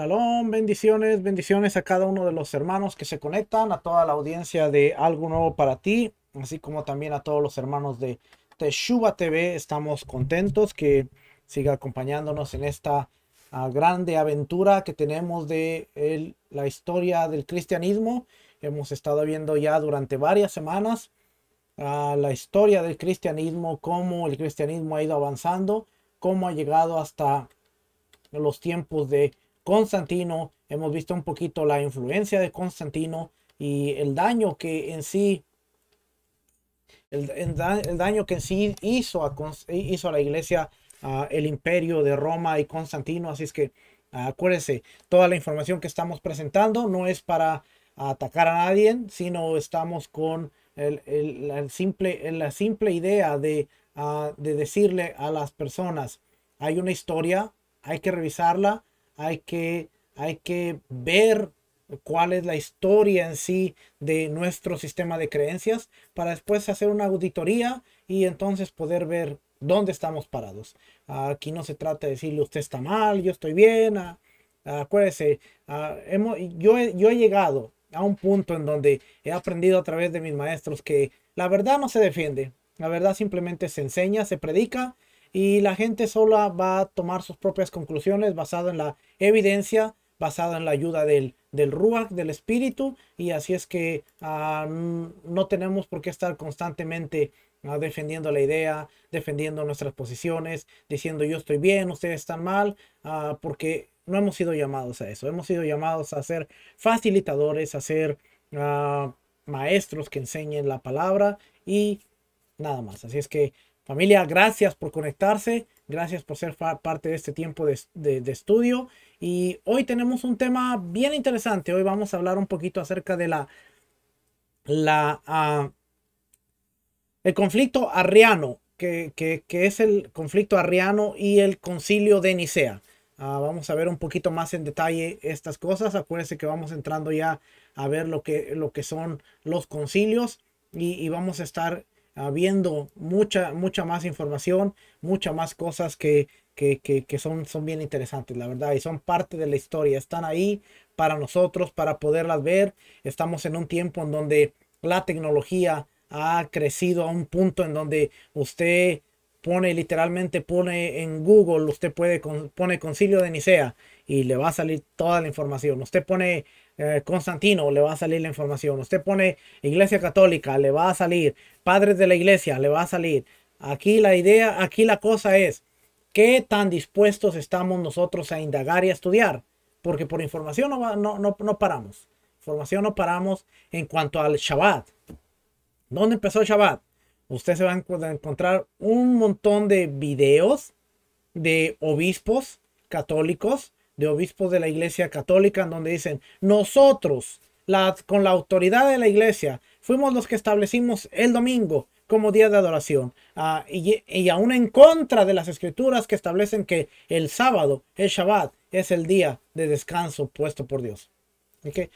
Salón bendiciones, bendiciones a cada uno de los hermanos que se conectan, a toda la audiencia de Algo Nuevo para ti, así como también a todos los hermanos de Teshuba TV. Estamos contentos que siga acompañándonos en esta ah, grande aventura que tenemos de la historia del cristianismo. Hemos estado viendo ya durante varias semanas ah, la historia del cristianismo, cómo el cristianismo ha ido avanzando, cómo ha llegado hasta los tiempos de Constantino, hemos visto un poquito la influencia de Constantino y el daño que en sí el, daño que en sí hizo a, hizo la iglesia el imperio de Roma y Constantino. Así es que acuérdense, toda la información que estamos presentando no es para atacar a nadie, sino estamos con el, la simple idea de, de decirle a las personas, hay una historia, hay que revisarla, hay que, hay que ver cuál es la historia en sí de nuestro sistema de creencias para después hacer una auditoría y entonces poder ver dónde estamos parados. Aquí no se trata de decirle usted está mal, yo estoy bien. Ah, acuérdese, ah, yo, yo he llegado a un punto en donde he aprendido a través de mis maestros que la verdad no se defiende, la verdad simplemente se enseña, se predica y la gente sola va a tomar sus propias conclusiones basada en la evidencia, basada en la ayuda del, del Ruach, del espíritu, y así es que ah, no tenemos por qué estar constantemente ah, defendiendo la idea, defendiendo nuestras posiciones, diciendo yo estoy bien, ustedes están mal, ah, porque no hemos sido llamados a eso, hemos sido llamados a ser facilitadores, a ser maestros que enseñen la palabra y nada más. Así es que Familia, gracias por conectarse, gracias por ser parte de este tiempo de, estudio. Y hoy tenemos un tema bien interesante. Hoy vamos a hablar un poquito acerca de la, la ah, el conflicto arriano, que, es el conflicto arriano y el concilio de Nicea. Ah, vamos a ver un poquito más en detalle estas cosas. Acuérdense que vamos entrando ya a ver lo que, lo que son los concilios y vamos a estar habiendo mucha, mucha más información, muchas más cosas que, que, que, son, son bien interesantes, la verdad, y son parte de la historia, están ahí para nosotros, para poderlas ver. Estamos en un tiempo en donde la tecnología ha crecido a un punto en donde usted pone literalmente pone en Google usted puede pone concilio de Nicea y le va a salir toda la información usted pone eh, Constantino, le va a salir la información. Usted pone Iglesia Católica, le va a salir. Padres de la Iglesia, le va a salir. Aquí la idea, aquí la cosa es, ¿qué tan dispuestos estamos nosotros a indagar y a estudiar? Porque por información no, no, no, no paramos. Información no paramos en cuanto al Shabbat. ¿Dónde empezó el Shabbat? Usted se va a encontrar un montón de videos de obispos católicos de obispos de la Iglesia Católica, en donde dicen, nosotros, con la autoridad de la Iglesia, fuimos los que establecimos el domingo como día de adoración, ah, y, y, aún en contra de las escrituras que establecen que el sábado, el Shabbat, es el día de descanso puesto por Dios. que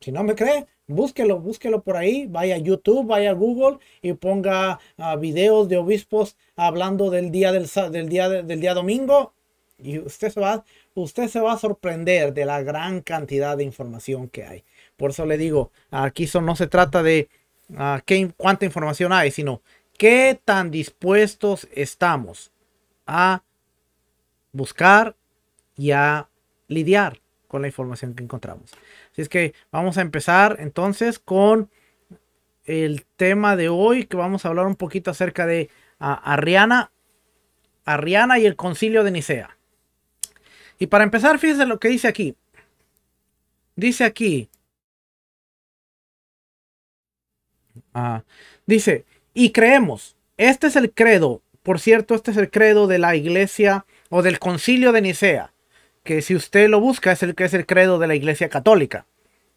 Si no me cree, búsquelo, búsquelo por ahí, vaya a YouTube, vaya a Google y ponga ah, videos de obispos hablando del día del, día del día domingo y usted se va, usted se va a sorprender de la gran cantidad de información que hay. Por eso le digo, aquí no se trata de ah, qué, cuánta información hay, sino qué tan dispuestos estamos a buscar y a lidiar con la información que encontramos. Así es que vamos a empezar entonces con el tema de hoy, que vamos a hablar un poquito acerca de arriana ah, Ariana, Ariana y el concilio de Nicea. Y para empezar, fíjense lo que dice aquí. Dice aquí. Ah, dice, y creemos, este es el credo, por cierto, este es el credo de la iglesia o del concilio de Nicea, que si usted lo busca es el que es el credo de la iglesia católica.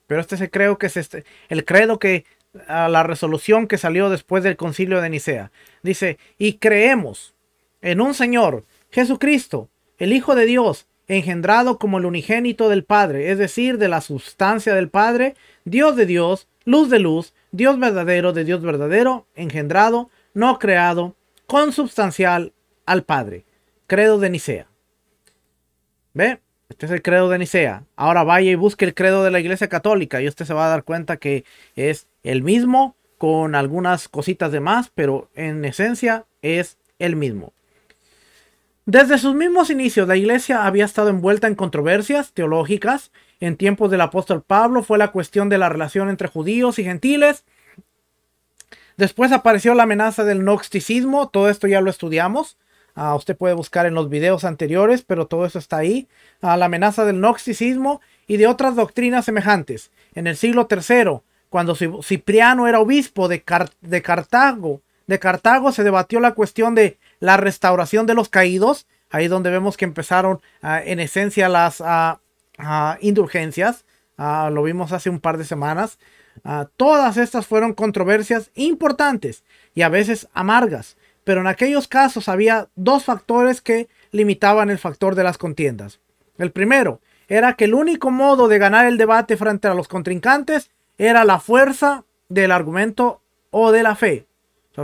Pero este es el credo que es este, el credo que a la resolución que salió después del concilio de Nicea. Dice, y creemos en un Señor, Jesucristo, el Hijo de Dios, engendrado como el unigénito del Padre, es decir, de la sustancia del Padre, Dios de Dios, luz de luz, Dios verdadero de Dios verdadero, engendrado, no creado, consubstancial al Padre. Credo de Nicea. ¿Ve? Este es el credo de Nicea. Ahora vaya y busque el credo de la Iglesia Católica y usted se va a dar cuenta que es el mismo con algunas cositas de más, pero en esencia es el mismo. Desde sus mismos inicios, la iglesia había estado envuelta en controversias teológicas. En tiempos del apóstol Pablo fue la cuestión de la relación entre judíos y gentiles. Después apareció la amenaza del gnosticismo, todo esto ya lo estudiamos. Ah, usted puede buscar en los videos anteriores, pero todo eso está ahí. Ah, la amenaza del gnosticismo y de otras doctrinas semejantes. En el siglo III, cuando Cipriano era obispo de, de Cartago, de Cartago se debatió la cuestión de la restauración de los caídos, ahí donde vemos que empezaron ah, en esencia las ah, ah, indulgencias, lo vimos hace un par de semanas, todas estas fueron controversias importantes y a veces amargas, pero en aquellos casos había dos factores que limitaban el factor de las contiendas. El primero era que el único modo de ganar el debate frente a los contrincantes era la fuerza del argumento o de la fe.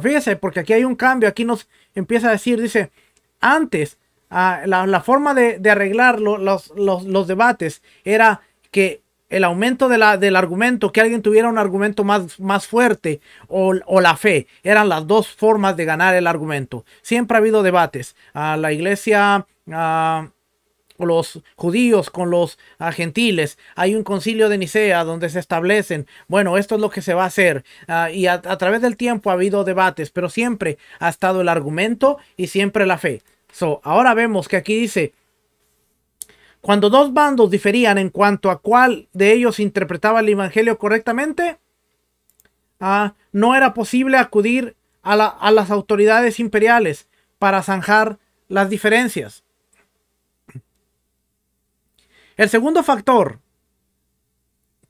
Fíjese, porque aquí hay un cambio, aquí nos empieza a decir, dice, antes, ah, la, forma de, arreglar los, debates era que el aumento de la, del argumento, que alguien tuviera un argumento más, más fuerte o, la fe, eran las dos formas de ganar el argumento. Siempre ha habido debates. a la iglesia... Ah, los judíos con los ah, gentiles. Hay un concilio de Nicea donde se establecen, bueno, esto es lo que se va a hacer. Ah, y a, través del tiempo ha habido debates, pero siempre ha estado el argumento y siempre la fe. ahora vemos que aquí dice, cuando dos bandos diferían en cuanto a cuál de ellos interpretaba el Evangelio correctamente, ah, no era posible acudir a, a las autoridades imperiales para zanjar las diferencias. El segundo factor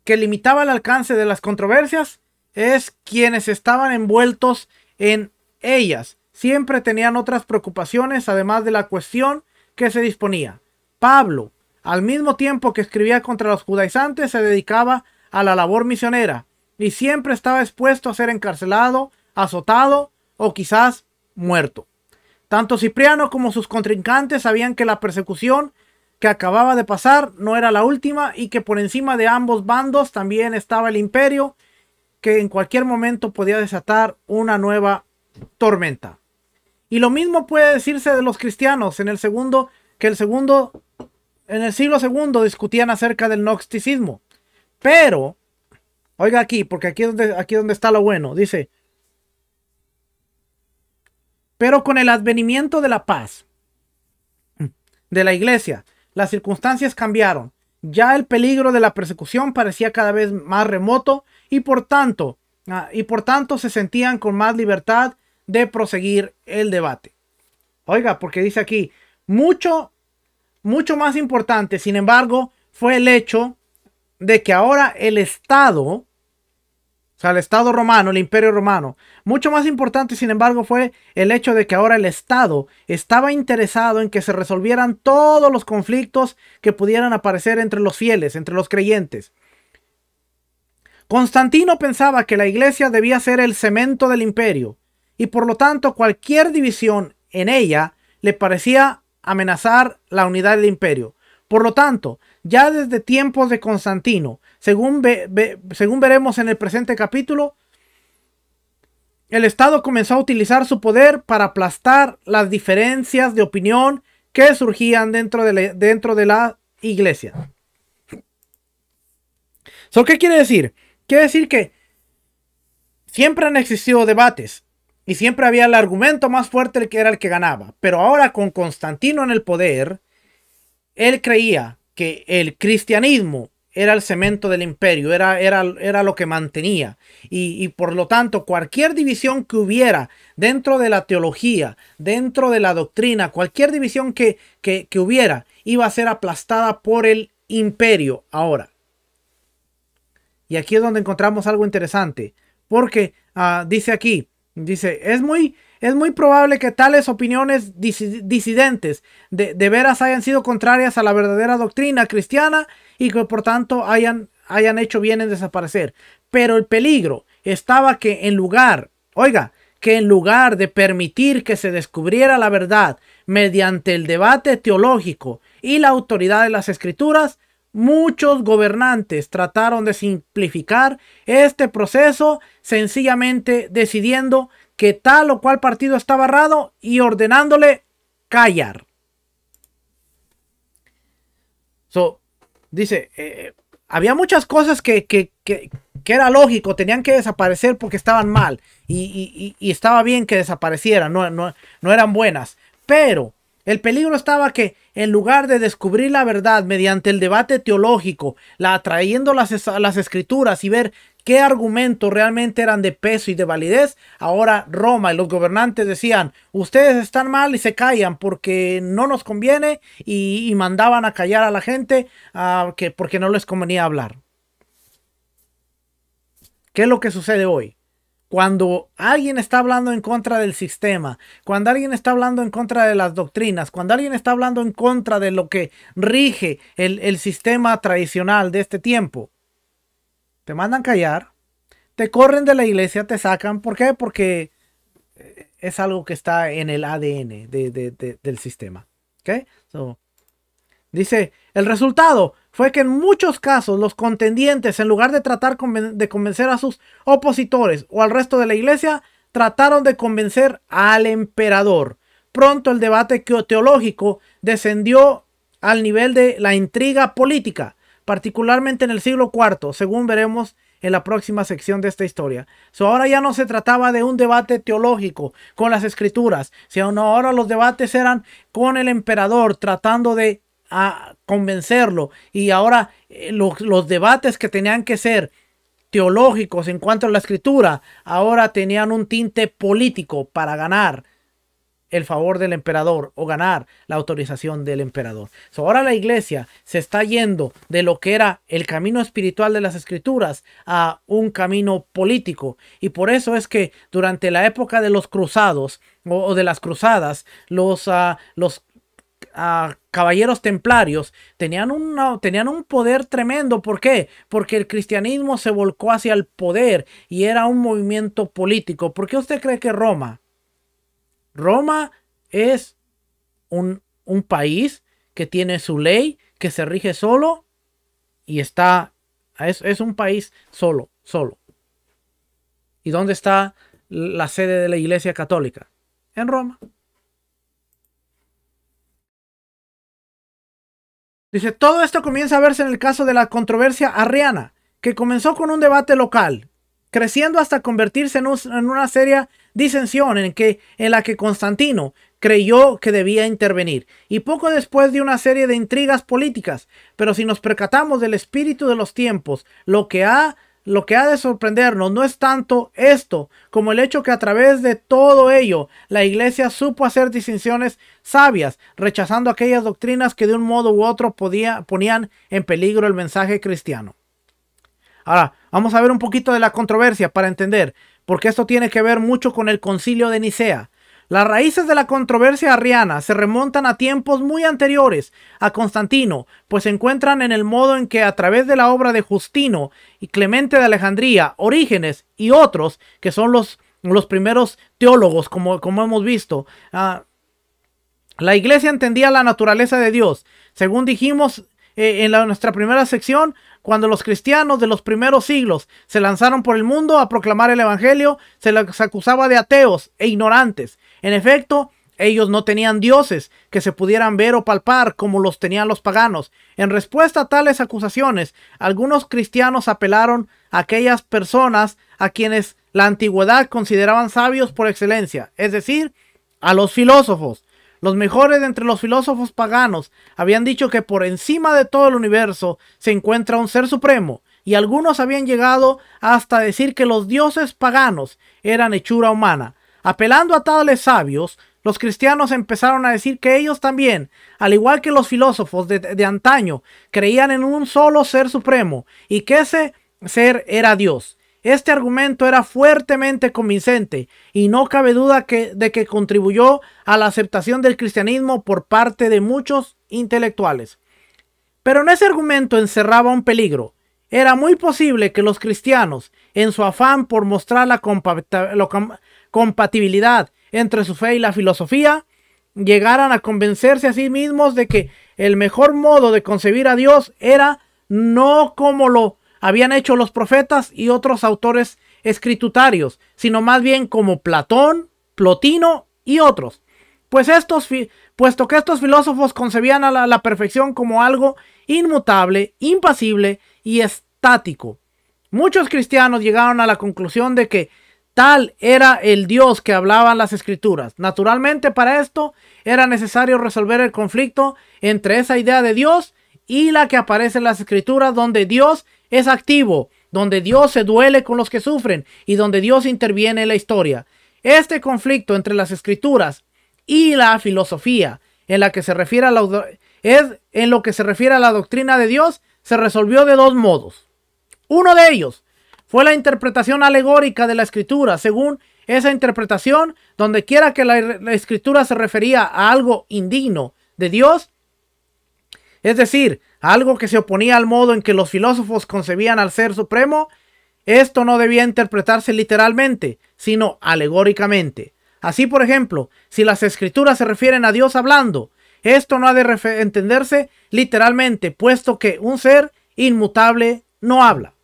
que limitaba el alcance de las controversias es quienes estaban envueltos en ellas. Siempre tenían otras preocupaciones además de la cuestión que se disponía. Pablo, al mismo tiempo que escribía contra los judaizantes, se dedicaba a la labor misionera y siempre estaba expuesto a ser encarcelado, azotado o quizás muerto. Tanto Cipriano como sus contrincantes sabían que la persecución que acababa de pasar, no era la última, y que por encima de ambos bandos también estaba el imperio, que en cualquier momento podía desatar una nueva tormenta. Y lo mismo puede decirse de los cristianos en el segundo, que el segundo, en el siglo segundo discutían acerca del gnosticismo. Pero, oiga aquí, porque aquí donde, aquí es donde está lo bueno, dice, pero con el advenimiento de la paz de la iglesia las circunstancias cambiaron. Ya el peligro de la persecución parecía cada vez más remoto y por tanto, ah, y por tanto se sentían con más libertad de proseguir el debate. Oiga, porque dice aquí, mucho, mucho más importante, sin embargo, fue el hecho de que ahora el Estado o sea, el Estado romano, el Imperio romano. Mucho más importante, sin embargo, fue el hecho de que ahora el Estado estaba interesado en que se resolvieran todos los conflictos que pudieran aparecer entre los fieles, entre los creyentes. Constantino pensaba que la iglesia debía ser el cemento del imperio, y por lo tanto cualquier división en ella le parecía amenazar la unidad del imperio. Por lo tanto, ya desde tiempos de Constantino. Según, veremos en el presente capítulo, el Estado comenzó a utilizar su poder para aplastar las diferencias de opinión que surgían dentro de la, iglesia. So, ¿Qué quiere decir? Quiere decir que siempre han existido debates y siempre había el argumento más fuerte el que era el que ganaba. Pero ahora con Constantino en el poder, él creía que el cristianismo era el cemento del imperio, era, era, era lo que mantenía. Y, por lo tanto, cualquier división que hubiera dentro de la teología, dentro de la doctrina, cualquier división que, hubiera, iba a ser aplastada por el imperio ahora. Y aquí es donde encontramos algo interesante, porque ah, dice aquí, dice, es muy, es muy probable que tales opiniones disidentes de, veras hayan sido contrarias a la verdadera doctrina cristiana y que por tanto hayan, hayan hecho bien en desaparecer. Pero el peligro estaba que en lugar, oiga, que en lugar de permitir que se descubriera la verdad mediante el debate teológico y la autoridad de las escrituras, muchos gobernantes trataron de simplificar este proceso sencillamente decidiendo que tal o cual partido estaba barrado y ordenándole callar. So, dice, eh, eh, había muchas cosas que, que, que, era lógico, tenían que desaparecer porque estaban mal y, estaba bien que desaparecieran, no, no, no eran buenas. Pero el peligro estaba que, en lugar de descubrir la verdad mediante el debate teológico, la atrayendo las, las escrituras y ver qué argumentos realmente eran de peso y de validez. Ahora Roma y los gobernantes decían, ustedes están mal y se callan porque no nos conviene y, mandaban a callar a la gente ah, porque no les convenía hablar. ¿Qué es lo que sucede hoy? Cuando alguien está hablando en contra del sistema, cuando alguien está hablando en contra de las doctrinas, cuando alguien está hablando en contra de lo que rige el sistema tradicional de este tiempo, te mandan callar, te corren de la iglesia, te sacan. ¿Por qué? Porque eh, es algo que está en el ADN del sistema. que dice, el resultado fue que en muchos casos los contendientes, en lugar de tratar de convencer a sus opositores o al resto de la iglesia, trataron de convencer al emperador. Pronto el debate teológico descendió al nivel de la intriga política particularmente en el siglo IV, según veremos en la próxima sección de esta historia. ahora ya no se trataba de un debate teológico con las escrituras, sino ahora los debates eran con el emperador tratando de ah, convencerlo y ahora eh, los debates que tenían que ser teológicos en cuanto a la escritura, ahora tenían un tinte político para ganar el favor del emperador o ganar la autorización del emperador. ahora la iglesia se está yendo de lo que era el camino espiritual de las escrituras a un camino político. Y por eso es que durante la época de los cruzados o, de las cruzadas, los, ah, los ah, caballeros templarios tenían, una, tenían un poder tremendo. ¿Por qué? Porque el cristianismo se volcó hacia el poder y era un movimiento político. ¿Por qué usted cree que Roma? Roma es un, país que tiene su ley, que se rige solo y está, es, es un país solo, solo. ¿Y dónde está la sede de la Iglesia Católica? En Roma. Dice, todo esto comienza a verse en el caso de la controversia arriana, que comenzó con un debate local creciendo hasta convertirse en, una seria disensión en, que, en la que Constantino creyó que debía intervenir, y poco después de una serie de intrigas políticas, pero si nos percatamos del espíritu de los tiempos, lo que ha lo que ha de sorprendernos no es tanto esto como el hecho que a través de todo ello la iglesia supo hacer distinciones sabias, rechazando aquellas doctrinas que de un modo u otro podía, ponían en peligro el mensaje cristiano. Ahora, vamos a ver un poquito de la controversia para entender, porque esto tiene que ver mucho con el concilio de Nicea. Las raíces de la controversia arriana se remontan a tiempos muy anteriores a Constantino, pues se encuentran en el modo en que a través de la obra de Justino y Clemente de Alejandría, Orígenes y otros, que son los, los primeros teólogos, como, como hemos visto, ah, la iglesia entendía la naturaleza de Dios. Según dijimos eh, en nuestra primera sección, cuando los cristianos de los primeros siglos se lanzaron por el mundo a proclamar el Evangelio, se les acusaba de ateos e ignorantes. En efecto, ellos no tenían dioses que se pudieran ver o palpar como los tenían los paganos. En respuesta a tales acusaciones, algunos cristianos apelaron a aquellas personas a quienes la antigüedad consideraban sabios por excelencia, es decir, a los filósofos. Los mejores entre los filósofos paganos habían dicho que por encima de todo el universo se encuentra un ser supremo, y algunos habían llegado hasta decir que los dioses paganos eran hechura humana. Apelando a tales sabios, los cristianos empezaron a decir que ellos también, al igual que los filósofos de, de antaño, creían en un solo ser supremo y que ese ser era Dios. Este argumento era fuertemente convincente y no cabe duda de que contribuyó a la aceptación del cristianismo por parte de muchos intelectuales. Pero en ese argumento encerraba un peligro. Era muy posible que los cristianos, en su afán por mostrar la, compatibilidad entre su fe y la filosofía, llegaran a convencerse a sí mismos de que el mejor modo de concebir a Dios era no como lo habían hecho los profetas y otros autores escritutarios, sino más bien como Platón, Plotino y otros. Pues estos, puesto que estos filósofos concebían a la, la perfección como algo inmutable, impasible y estático. Muchos cristianos llegaron a la conclusión de que tal era el Dios que hablaban las escrituras. Naturalmente para esto era necesario resolver el conflicto entre esa idea de Dios y la que aparece en las escrituras donde Dios es activo, donde Dios se duele con los que sufren y donde Dios interviene en la historia. Este conflicto entre las escrituras y la filosofía en la que se refiere es en lo que se refiere a la doctrina de Dios se resolvió de dos modos. Uno de ellos fue la interpretación alegórica de la escritura, según esa interpretación, donde quiera que la escritura se refería a algo indigno de Dios, es decir, algo que se oponía al modo en que los filósofos concebían al ser supremo, esto no debía interpretarse literalmente, sino alegóricamente. Así, por ejemplo, si las escrituras se refieren a Dios hablando, esto no ha de entenderse literalmente, puesto que un ser inmutable no habla.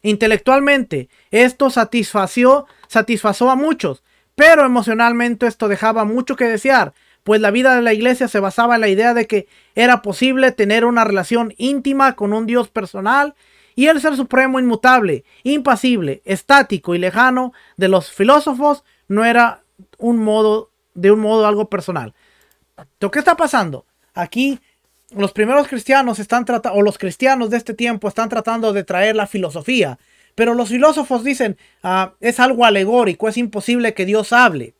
Intelectualmente, esto satisfació, a muchos, pero emocionalmente esto dejaba mucho que desear, pues la vida de la iglesia se basaba en la idea de que era posible tener una relación íntima con un Dios personal y el ser supremo inmutable, impasible, estático y lejano de los filósofos no era un modo de un modo algo personal. ¿Qué está pasando? Aquí los primeros cristianos están tratando o los cristianos de este tiempo están tratando de traer la filosofía, pero los filósofos dicen, ah, es algo alegórico, es imposible que Dios hable.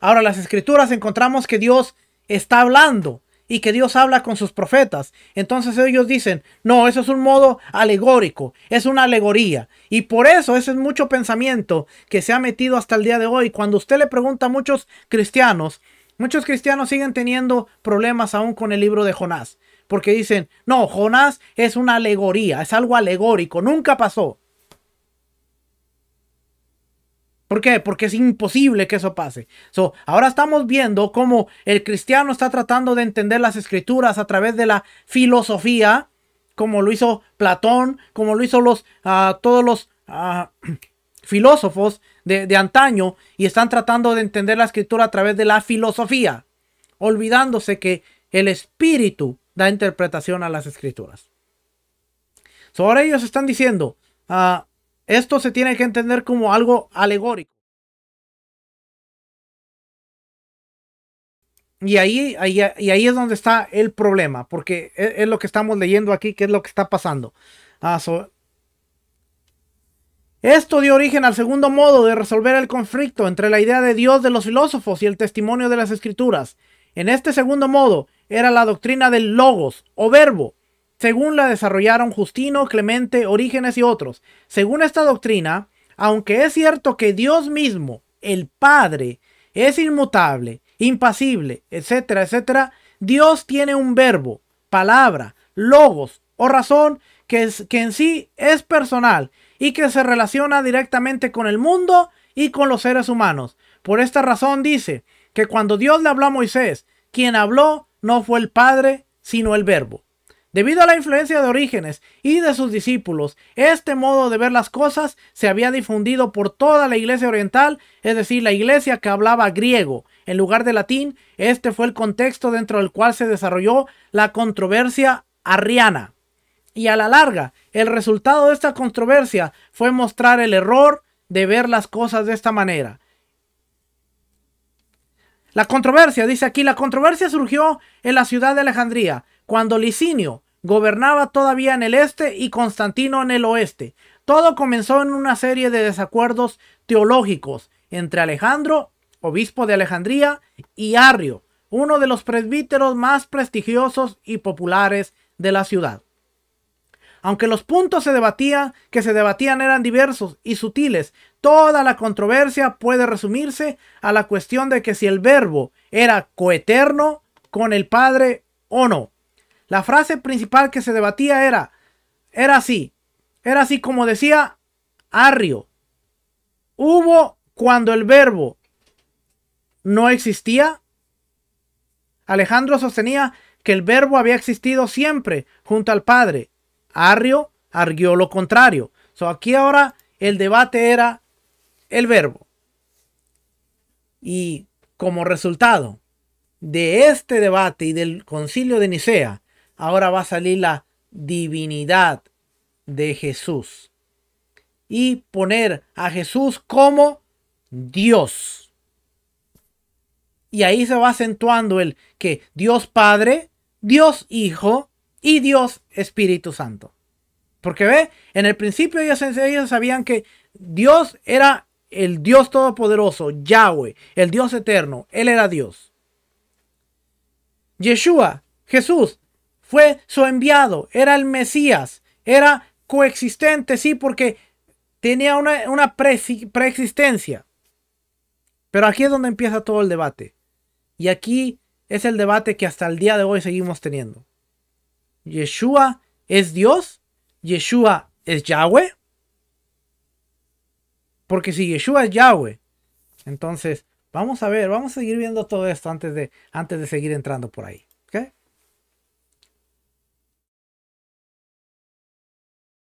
Ahora, las escrituras encontramos que Dios está hablando y que Dios habla con sus profetas. Entonces ellos dicen, no, eso es un modo alegórico, es una alegoría. Y por eso ese es mucho pensamiento que se ha metido hasta el día de hoy. Cuando usted le pregunta a muchos cristianos, muchos cristianos siguen teniendo problemas aún con el libro de Jonás. Porque dicen, no, Jonás es una alegoría, es algo alegórico, nunca pasó. ¿Por qué? Porque es imposible que eso pase. ahora estamos viendo cómo el cristiano está tratando de entender las escrituras a través de la filosofía, como lo hizo Platón, como lo hizo ah, todos los ah, filósofos de, antaño, y están tratando de entender la escritura a través de la filosofía, olvidándose que el espíritu da interpretación a las escrituras. ahora ellos están diciendo, ah, esto se tiene que entender como algo alegórico. Y ahí, ahí es donde está el problema, porque e, es, lo que estamos leyendo aquí, que es lo que está pasando. Ah, esto dio origen al segundo modo de resolver el conflicto entre la idea de Dios de los filósofos y el testimonio de las escrituras. En este segundo modo era la doctrina del logos o verbo, según la desarrollaron Justino, Clemente, Orígenes y otros. Según esta doctrina, aunque es cierto que Dios mismo, el Padre, es inmutable, impasible, etcétera, etcétera, Dios tiene un verbo, palabra, logos o razón que, es, que en sí es personal y que se relaciona directamente con el mundo y con los seres humanos. Por esta razón dice que cuando Dios le habló a Moisés, quien habló no fue el Padre, sino el Verbo. Debido a la influencia de Orígenes y de sus discípulos, este modo de ver las cosas se había difundido por toda la iglesia oriental, es decir, la iglesia que hablaba griego en lugar de latín. Este fue el contexto dentro del cual se desarrolló la controversia arriana. Y a la larga, el resultado de esta controversia fue mostrar el error de ver las cosas de esta manera. La controversia, dice aquí, la controversia surgió en la ciudad de Alejandría, cuando Licinio, gobernaba todavía en el este y Constantino en el oeste. Todo comenzó en una serie de desacuerdos teológicos entre Alejandro, obispo de Alejandría, y Arrio, uno de los presbíteros más prestigiosos y populares de la ciudad. Aunque los puntos se que se debatían eran diversos y sutiles, toda la controversia puede resumirse a la cuestión de que si el verbo era coeterno con el Padre o no. La frase principal que se debatía era, era así, era así como decía Arrio. Hubo cuando el verbo no existía. Alejandro sostenía que el verbo había existido siempre junto al Padre. Arrio arguió lo contrario. aquí ahora el debate era el verbo. Y como resultado de este debate y del concilio de Nicea, ahora va a salir la divinidad de Jesús. Y poner a Jesús como Dios. Y ahí se va acentuando el que Dios Padre, Dios Hijo y Dios Espíritu Santo. Porque ve, en el principio ellos, sabían que Dios era el Dios Todopoderoso, Yahweh, el Dios Eterno. Él era Dios. Yeshua, Jesús, fue su enviado, era el Mesías, era coexistente, sí, porque tenía una, preexistencia. Pero aquí es donde empieza todo el debate. Y aquí es el debate que hasta el día de hoy seguimos teniendo. ¿Yeshua es Dios? ¿Yeshua es Yahweh? Porque si Yeshua es Yahweh, entonces vamos a ver, vamos a seguir viendo todo esto antes de, antes de seguir entrando por ahí.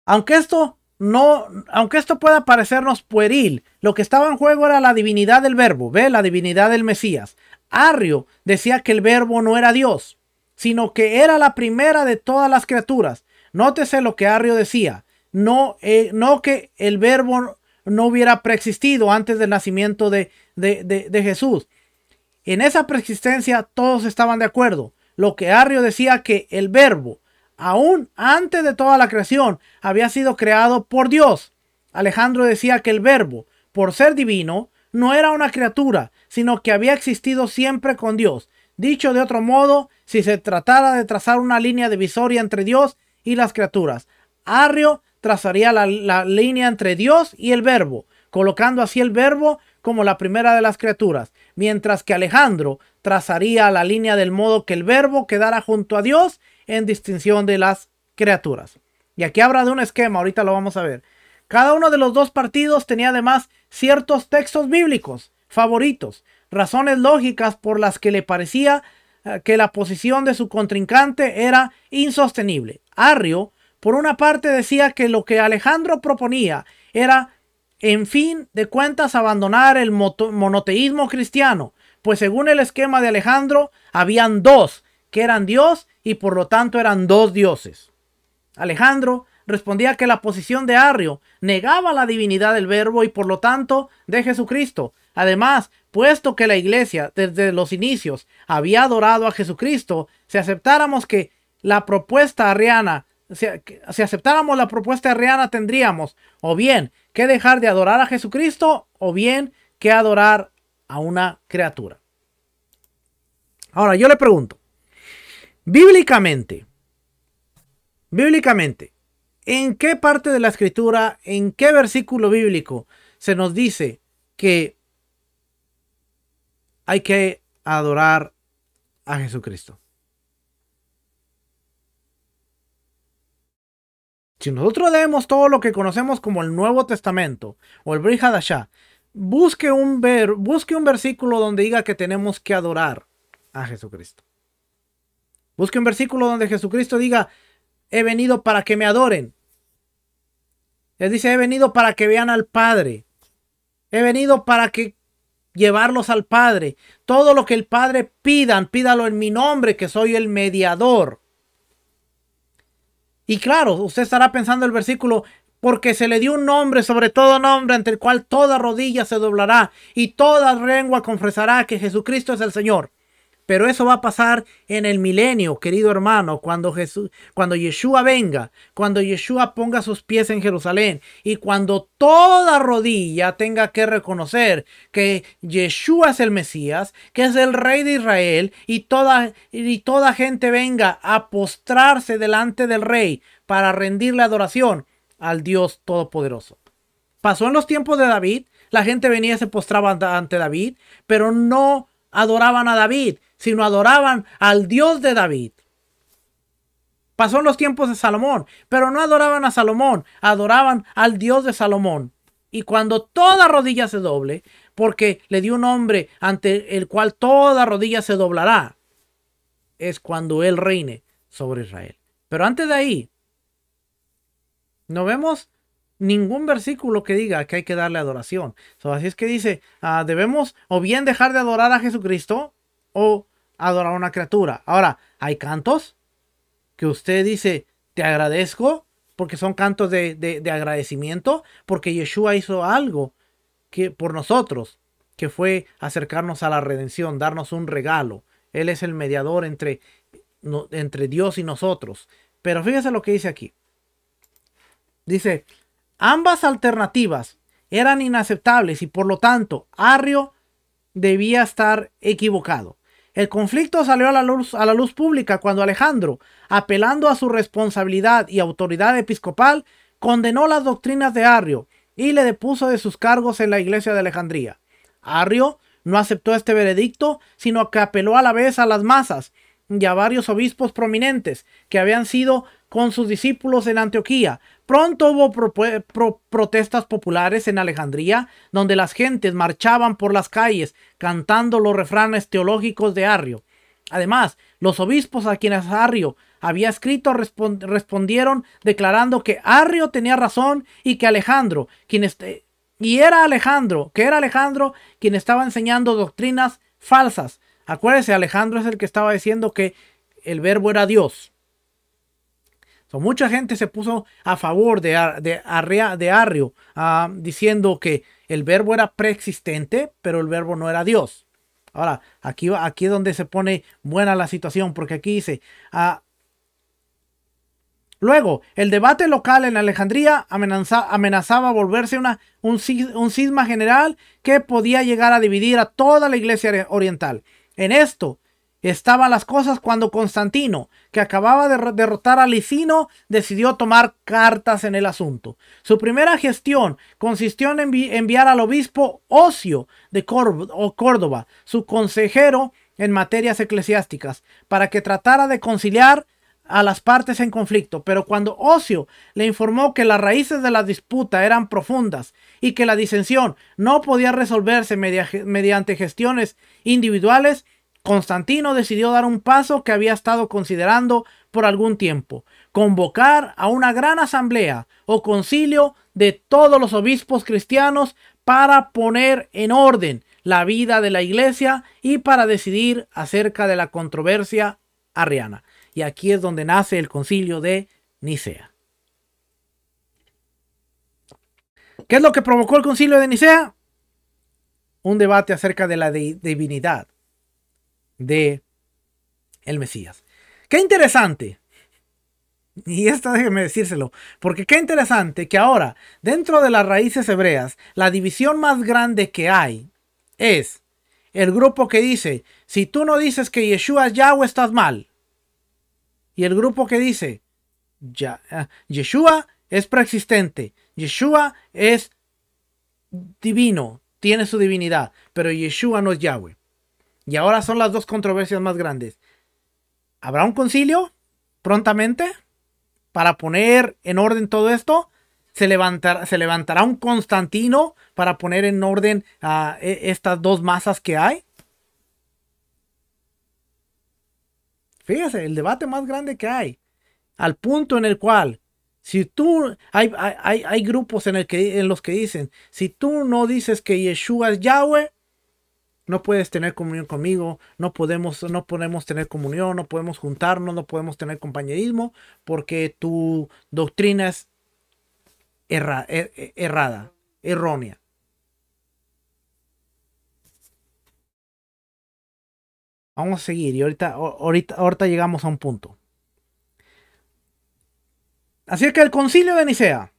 Aunque esto no, aunque esto pueda parecernos pueril, lo que estaba en juego era la divinidad del verbo, ve, la divinidad del Mesías. Arrio decía que el verbo no era Dios, sino que era la primera de todas las criaturas. Nótese lo que Arrio decía, no, eh, no que el verbo no hubiera preexistido antes del nacimiento de, de Jesús. En esa preexistencia todos estaban de acuerdo. Lo que Arrio decía que el verbo aún antes de toda la creación, había sido creado por Dios. Alejandro decía que el verbo, por ser divino, no era una criatura, sino que había existido siempre con Dios. Dicho de otro modo, si se tratara de trazar una línea divisoria entre Dios y las criaturas, Arrio trazaría la, línea entre Dios y el verbo, colocando así el verbo como la primera de las criaturas, mientras que Alejandro trazaría la línea del modo que el verbo quedara junto a Dios en distinción de las criaturas. Y aquí habla de un esquema, ahorita lo vamos a ver. Cada uno de los dos partidos tenía además ciertos textos bíblicos favoritos, razones lógicas por las que le parecía eh, que la posición de su contrincante era insostenible. Arrio, por una parte, decía que lo que Alejandro proponía era, en fin de cuentas, abandonar el monoteísmo cristiano, pues según el esquema de Alejandro, habían dos, que eran Dios y por lo tanto eran dos dioses. Alejandro respondía que la posición de Arrio negaba la divinidad del Verbo y por lo tanto de Jesucristo. Además, puesto que la Iglesia desde los inicios había adorado a Jesucristo, si aceptáramos que la propuesta arriana, si, aceptáramos la propuesta arriana tendríamos o bien que dejar de adorar a Jesucristo o bien que adorar a una criatura. Ahora yo le pregunto, Bíblicamente, bíblicamente, ¿en qué parte de la escritura, en qué versículo bíblico se nos dice que hay que adorar a Jesucristo? Si nosotros leemos todo lo que conocemos como el Nuevo Testamento o el Brihadashah, busque un, ver, busque un versículo donde diga que tenemos que adorar a Jesucristo. Busque un versículo donde Jesucristo diga, he venido para que me adoren. Él dice, he venido para que vean al Padre. He venido para que llevarlos al Padre. Todo lo que el Padre pidan, pídalo en mi nombre, que soy el mediador. Y claro, usted estará pensando el versículo, porque se le dio un nombre sobre todo nombre ante el cual toda rodilla se doblará y toda lengua confesará que Jesucristo es el Señor. Pero eso va a pasar en el milenio, querido hermano, cuando Jesús, cuando Yeshua venga, cuando Yeshua ponga sus pies en Jerusalén y cuando toda rodilla tenga que reconocer que Yeshua es el Mesías, que es el rey de Israel y toda y toda gente venga a postrarse delante del rey para rendirle adoración al Dios todopoderoso. Pasó en los tiempos de David, la gente venía y se postraba ante David, pero no adoraban a David, sino adoraban al Dios de David. Pasó en los tiempos de Salomón, pero no adoraban a Salomón, adoraban al Dios de Salomón. Y cuando toda rodilla se doble, porque le dio un nombre ante el cual toda rodilla se doblará, es cuando él reine sobre Israel. Pero antes de ahí, no vemos ningún versículo que diga que hay que darle adoración. así es que dice, ah, debemos o bien dejar de adorar a Jesucristo o adorar a una criatura. Ahora, hay cantos que usted dice, te agradezco, porque son cantos de, agradecimiento, porque Yeshua hizo algo que por nosotros, que fue acercarnos a la redención, darnos un regalo. Él es el mediador entre, entre Dios y nosotros. Pero fíjese lo que dice aquí. Dice, Ambas alternativas eran inaceptables y por lo tanto Arrio debía estar equivocado. El conflicto salió a la, luz, a la luz pública cuando Alejandro, apelando a su responsabilidad y autoridad episcopal, condenó las doctrinas de Arrio y le depuso de sus cargos en la iglesia de Alejandría. Arrio no aceptó este veredicto, sino que apeló a la vez a las masas y a varios obispos prominentes que habían sido con sus discípulos en Antioquía. Pronto hubo protestas populares en Alejandría, donde las gentes marchaban por las calles cantando los refranes teológicos de Arrio. Además, los obispos a quienes Arrio había escrito respondieron declarando que Arrio tenía razón y que Alejandro, quien este, y era Alejandro, que era Alejandro quien estaba enseñando doctrinas falsas. Acuérdese, Alejandro es el que estaba diciendo que el verbo era Dios mucha gente se puso a favor de, de, Arrio, ah, diciendo que el verbo era preexistente, pero el verbo no era Dios. Ahora, aquí, aquí es donde se pone buena la situación, porque aquí dice, ah, Luego, el debate local en Alejandría amenazaba volverse un, un, cisma general que podía llegar a dividir a toda la iglesia oriental. En esto, estaban las cosas cuando Constantino, que acababa de derrotar a Licino, decidió tomar cartas en el asunto. Su primera gestión consistió en enviar al obispo Ocio de Córdoba, su consejero en materias eclesiásticas, para que tratara de conciliar a las partes en conflicto, pero cuando Ocio le informó que las raíces de la disputa eran profundas y que la disensión no podía resolverse mediante gestiones individuales, Constantino decidió dar un paso que había estado considerando por algún tiempo, convocar a una gran asamblea o concilio de todos los obispos cristianos para poner en orden la vida de la iglesia y para decidir acerca de la controversia arriana. Y aquí es donde nace el concilio de Nicea. ¿Qué es lo que provocó el concilio de Nicea? Un debate acerca de la divinidad de el Mesías. Qué interesante. Y esto déjenme decírselo, porque qué interesante que ahora, dentro de las raíces hebreas, la división más grande que hay es el grupo que dice, si tú no dices que Yeshua es Yahweh, estás mal. Y el grupo que dice, ya, ah, Yeshua es preexistente, Yeshua es divino, tiene su divinidad, pero Yeshua no es Yahweh. Y ahora son las dos controversias más grandes. ¿Habrá un concilio prontamente para poner en orden todo esto? ¿Se levantará, un Constantino para poner en orden a ah, e, estas dos masas que hay? Fíjese, el debate más grande que hay. Al punto en el cual, si tú, hay, hay, grupos en, en los que dicen, si tú no dices que Yeshua es Yahweh, no puedes tener comunión conmigo, no podemos, no podemos tener comunión, no podemos juntarnos, no podemos tener compañerismo, porque tu doctrina es e, e, errada, errónea. Vamos a seguir y ahorita, ahorita, ahorita llegamos a un punto. Así que el concilio de Nicea.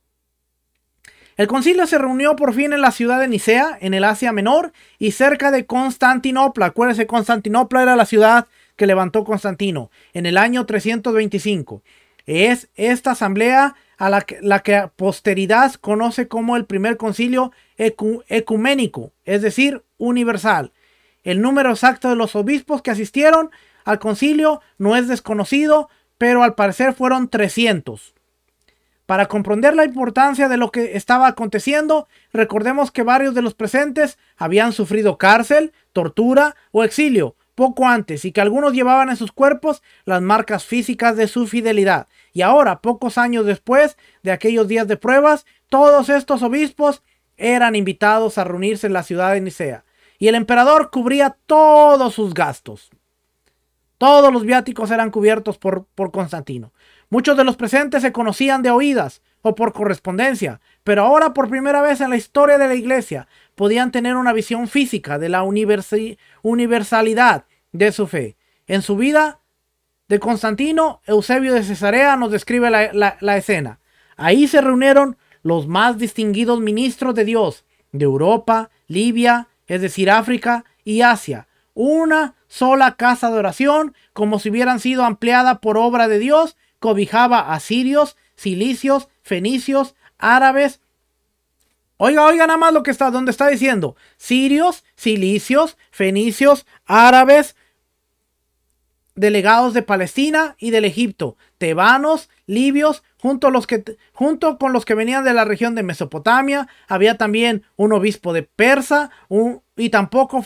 El concilio se reunió por fin en la ciudad de Nicea, en el Asia Menor, y cerca de Constantinopla. Acuérdense, Constantinopla era la ciudad que levantó Constantino en el año 325. Es esta asamblea a la que, la que posteridad conoce como el primer concilio ecuménico, es decir, universal. El número exacto de los obispos que asistieron al concilio no es desconocido, pero al parecer fueron 300. Para comprender la importancia de lo que estaba aconteciendo, recordemos que varios de los presentes habían sufrido cárcel, tortura o exilio poco antes y que algunos llevaban en sus cuerpos las marcas físicas de su fidelidad. Y ahora, pocos años después de aquellos días de pruebas, todos estos obispos eran invitados a reunirse en la ciudad de Nicea. Y el emperador cubría todos sus gastos. Todos los viáticos eran cubiertos por, por Constantino. Muchos de los presentes se conocían de oídas o por correspondencia, pero ahora por primera vez en la historia de la Iglesia podían tener una visión física de la universalidad de su fe. En su vida de Constantino, Eusebio de Cesarea nos describe la, escena. Ahí se reunieron los más distinguidos ministros de Dios de Europa, Libia, es decir, África y Asia. Una sola casa de oración, como si hubieran sido ampliada por obra de Dios cobijaba asirios, cilicios, fenicios, árabes. Oiga, oiga nada más lo que está, donde está diciendo. Sirios, cilicios, fenicios, árabes, delegados de Palestina y del Egipto, tebanos, libios, junto, los que, junto con los que venían de la región de Mesopotamia, había también un obispo de Persa, y, tampoco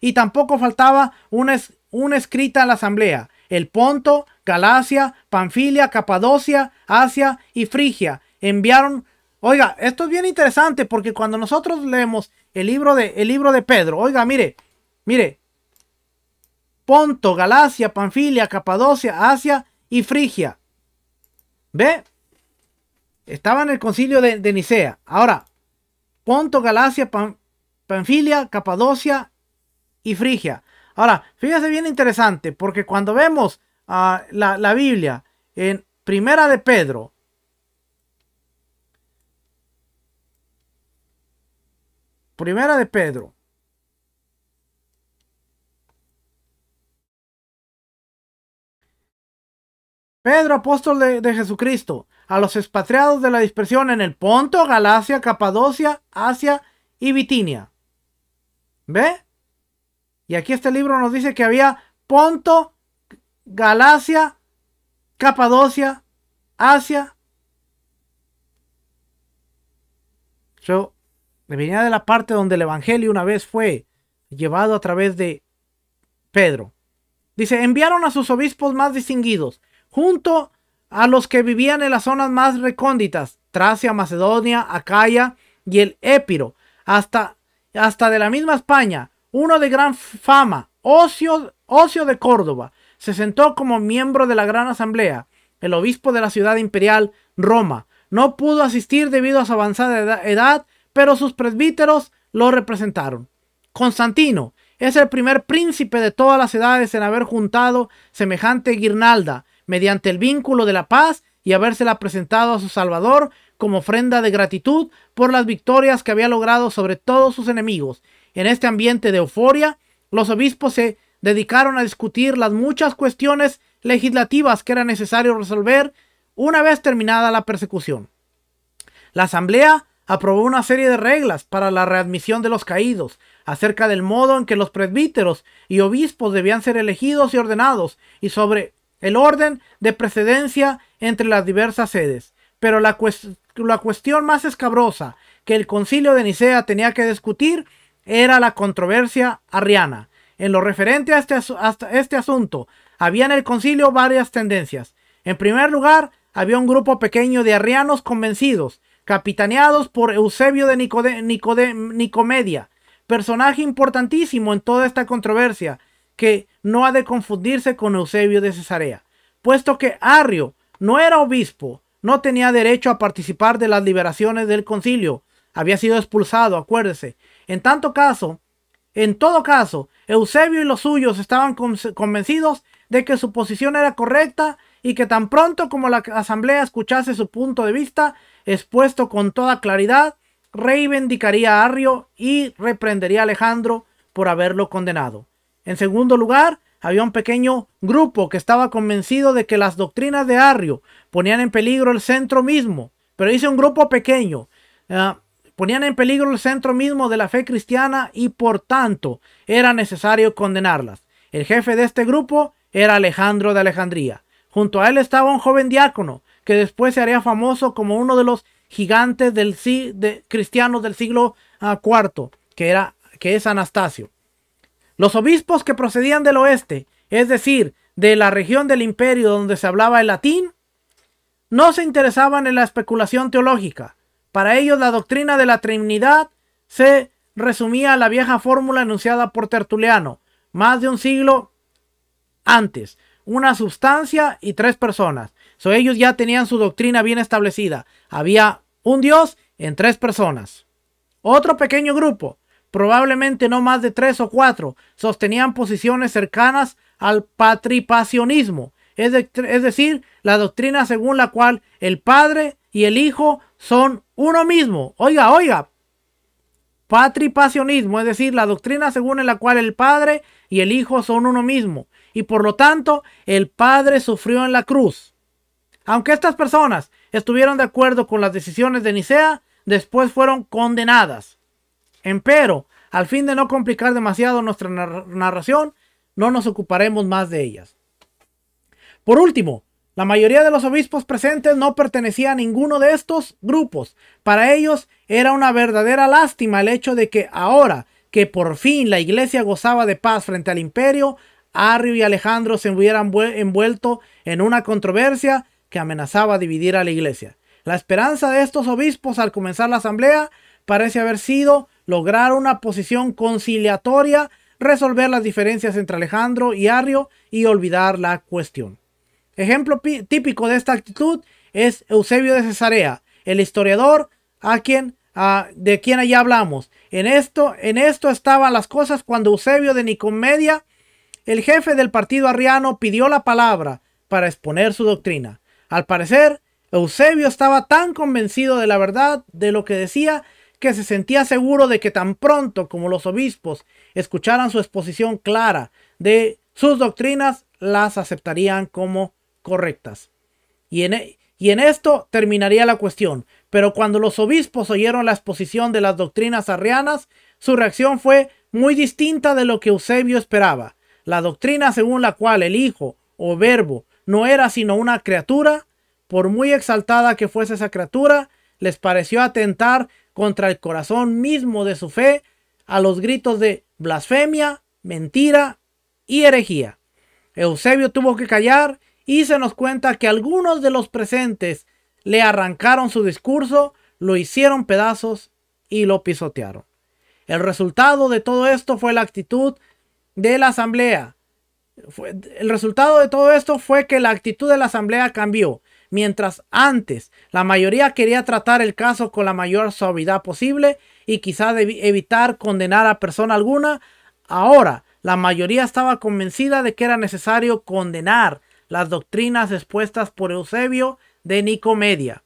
y, tampoco faltaba una, una escrita a la asamblea el Ponto, Galacia, Panfilia, Capadocia, Asia y Frigia. Enviaron, oiga, esto es bien interesante porque cuando nosotros leemos el libro de, el libro de Pedro, oiga, mire, mire, Ponto, Galacia, Panfilia, Capadocia, Asia y Frigia. ¿Ve? Estaba en el concilio de, Nicea. Ahora, Ponto, Galacia, Pan, Panfilia, Capadocia y Frigia. Ahora, fíjese bien interesante, porque cuando vemos ah, la, Biblia en Primera de Pedro, Primera de Pedro, Pedro, apóstol de, de, Jesucristo, a los expatriados de la dispersión en el Ponto, Galacia, Capadocia, Asia y Bitinia. ¿Ve? Y aquí este libro nos dice que había Ponto, Galacia, Capadocia, Asia. Yo venía de la parte donde el Evangelio una vez fue llevado a través de Pedro. Dice, enviaron a sus obispos más distinguidos, junto a los que vivían en las zonas más recónditas, Tracia, Macedonia, Acaia y el Épiro, hasta, hasta de la misma España, uno de gran fama, Ocio, Ocio de Córdoba, se sentó como miembro de la Gran Asamblea. El obispo de la ciudad imperial, Roma, no pudo asistir debido a su avanzada edad, pero sus presbíteros lo representaron. Constantino es el primer príncipe de todas las edades en haber juntado semejante guirnalda mediante el vínculo de la paz y habérsela presentado a su Salvador como ofrenda de gratitud por las victorias que había logrado sobre todos sus enemigos en este ambiente de euforia, los obispos se dedicaron a discutir las muchas cuestiones legislativas que era necesario resolver una vez terminada la persecución. La Asamblea aprobó una serie de reglas para la readmisión de los caídos, acerca del modo en que los presbíteros y obispos debían ser elegidos y ordenados, y sobre el orden de precedencia entre las diversas sedes. Pero la, cuestión más escabrosa que el concilio de Nicea tenía que discutir era la controversia arriana. En lo referente a este, este, asunto, había en el concilio varias tendencias. En primer lugar, había un grupo pequeño de arrianos convencidos, capitaneados por Eusebio de, Nicomedia, personaje importantísimo en toda esta controversia, que no ha de confundirse con Eusebio de Cesarea, puesto que Arrio no era obispo, no tenía derecho a participar de las liberaciones del concilio, había sido expulsado, acuérdese, en tanto caso, en todo caso, Eusebio y los suyos estaban convencidos de que su posición era correcta y que tan pronto como la asamblea escuchase su punto de vista expuesto con toda claridad, reivindicaría a Arrio y reprendería a Alejandro por haberlo condenado. En segundo lugar, había un pequeño grupo que estaba convencido de que las doctrinas de Arrio ponían en peligro el centro mismo, pero hice un grupo pequeño. Ah, ponían en peligro el centro mismo de la fe cristiana y por tanto era necesario condenarlas. El jefe de este grupo era Alejandro de Alejandría. Junto a él estaba un joven diácono que después se haría famoso como uno de los gigantes del, cristianos del siglo IV, ah, que, era, que es Anastasio. Los obispos que procedían del oeste, es decir, de la región del imperio donde se hablaba el latín, no se interesaban en la especulación teológica, para ellos la doctrina de la Trinidad se resumía a la vieja fórmula enunciada por Tertuliano más de un siglo antes. Una sustancia y tres personas. So, ellos ya tenían su doctrina bien establecida. Había un Dios en tres personas. Otro pequeño grupo, probablemente no más de tres o cuatro, sostenían posiciones cercanas al patripacionismo, es decir, la doctrina según la cual el Padre y el Hijo son uno mismo. Oiga, oiga. Patripasionismo, es decir, la doctrina según la cual el Padre y el Hijo son uno mismo. Y por lo tanto, el Padre sufrió en la cruz. Aunque estas personas estuvieron de acuerdo con las decisiones de Nicea, después fueron condenadas. Empero, al fin de no complicar demasiado nuestra narración, no nos ocuparemos más de ellas. Por último, la mayoría de los obispos presentes no pertenecía a ninguno de estos grupos. Para ellos era una verdadera lástima el hecho de que ahora que por fin la iglesia gozaba de paz frente al imperio, Arrio y Alejandro se hubieran envuelto en una controversia que amenazaba dividir a la iglesia. La esperanza de estos obispos al comenzar la asamblea parece haber sido lograr una posición conciliatoria, resolver las diferencias entre Alejandro y Arrio y olvidar la cuestión. Ejemplo típico de esta actitud es Eusebio de Cesarea, el historiador a quien, de quien allá hablamos. En esto, en esto estaban las cosas cuando Eusebio de Nicomedia, el jefe del partido arriano, pidió la palabra para exponer su doctrina. Al parecer, Eusebio estaba tan convencido de la verdad de lo que decía que se sentía seguro de que tan pronto como los obispos escucharan su exposición clara de sus doctrinas, las aceptarían como correctas. Y en, e, y en esto terminaría la cuestión. Pero cuando los obispos oyeron la exposición de las doctrinas arrianas, su reacción fue muy distinta de lo que Eusebio esperaba. La doctrina según la cual el Hijo o Verbo no era sino una criatura, por muy exaltada que fuese esa criatura, les pareció atentar contra el corazón mismo de su fe a los gritos de blasfemia, mentira y herejía. Eusebio tuvo que callar y se nos cuenta que algunos de los presentes le arrancaron su discurso, lo hicieron pedazos y lo pisotearon. El resultado de todo esto fue la actitud de la asamblea. el resultado de todo esto fue que la actitud de la asamblea cambió. Mientras antes la mayoría quería tratar el caso con la mayor suavidad posible y quizá evitar condenar a persona alguna, ahora la mayoría estaba convencida de que era necesario condenar las doctrinas expuestas por Eusebio de Nicomedia.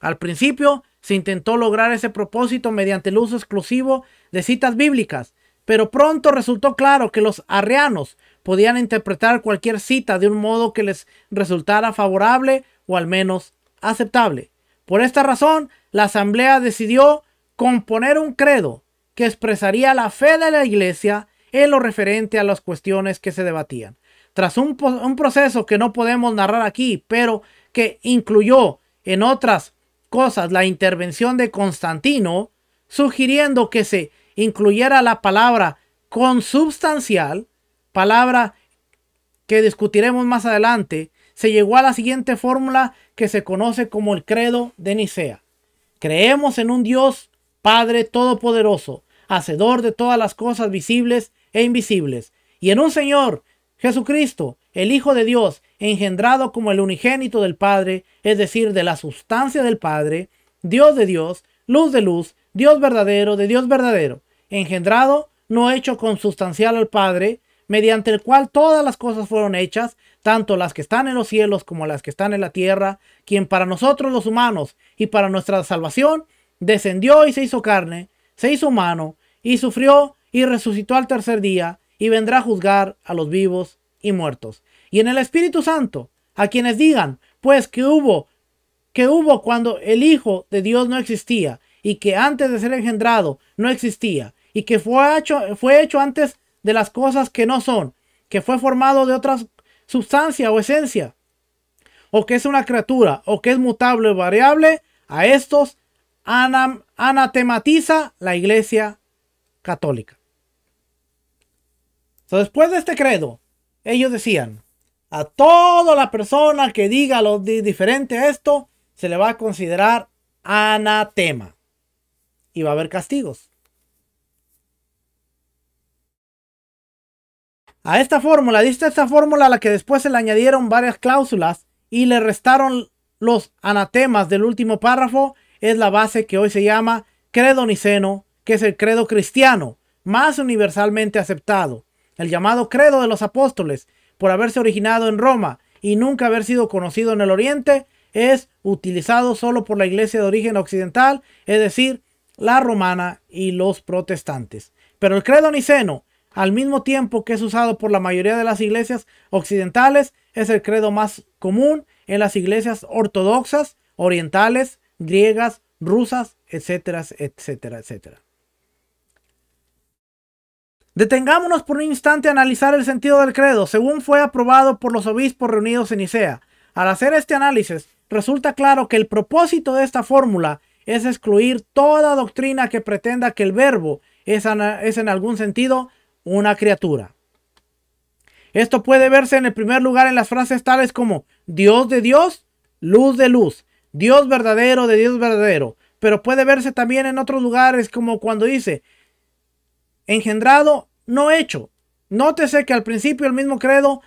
Al principio se intentó lograr ese propósito mediante el uso exclusivo de citas bíblicas, pero pronto resultó claro que los arreanos podían interpretar cualquier cita de un modo que les resultara favorable o al menos aceptable. Por esta razón, la asamblea decidió componer un credo que expresaría la fe de la iglesia en lo referente a las cuestiones que se debatían tras un, proceso que no podemos narrar aquí, pero que incluyó en otras cosas la intervención de Constantino, sugiriendo que se incluyera la palabra consubstancial, palabra que discutiremos más adelante, se llegó a la siguiente fórmula que se conoce como el credo de Nicea. Creemos en un Dios Padre Todopoderoso, Hacedor de todas las cosas visibles e invisibles, y en un Señor Jesucristo, el Hijo de Dios, engendrado como el unigénito del Padre, es decir, de la sustancia del Padre, Dios de Dios, luz de luz, Dios verdadero de Dios verdadero, engendrado, no hecho consustancial al Padre, mediante el cual todas las cosas fueron hechas, tanto las que están en los cielos como las que están en la tierra, quien para nosotros los humanos y para nuestra salvación, descendió y se hizo carne, se hizo humano, y sufrió y resucitó al tercer día, y vendrá a juzgar a los vivos y muertos. Y en el Espíritu Santo, a quienes digan, pues que hubo, que hubo cuando el Hijo de Dios no existía, y que antes de ser engendrado no existía, y que fue hecho, fue hecho antes de las cosas que no son, que fue formado de otra sustancia o esencia, o que es una criatura, o que es mutable o variable, a estos anatematiza la Iglesia Católica después de este credo, ellos decían, a toda la persona que diga lo diferente a esto, se le va a considerar anatema. Y va a haber castigos. A esta fórmula, diste esta fórmula a la que después se le añadieron varias cláusulas y le restaron los anatemas del último párrafo, es la base que hoy se llama credo niceno, que es el credo cristiano, más universalmente aceptado el llamado credo de los apóstoles, por haberse originado en Roma y nunca haber sido conocido en el Oriente, es utilizado solo por la iglesia de origen occidental, es decir, la romana y los protestantes. Pero el credo niceno, al mismo tiempo que es usado por la mayoría de las iglesias occidentales, es el credo más común en las iglesias ortodoxas, orientales, griegas, rusas, etcétera, etcétera, etcétera. Detengámonos por un instante a analizar el sentido del credo, según fue aprobado por los obispos reunidos en Isea Al hacer este análisis, resulta claro que el propósito de esta fórmula es excluir toda doctrina que pretenda que el verbo es, es en algún sentido una criatura. Esto puede verse en el primer lugar en las frases tales como Dios de Dios, luz de luz, Dios verdadero de Dios verdadero, pero puede verse también en otros lugares como cuando dice engendrado, no hecho. Nótese que al principio el mismo credo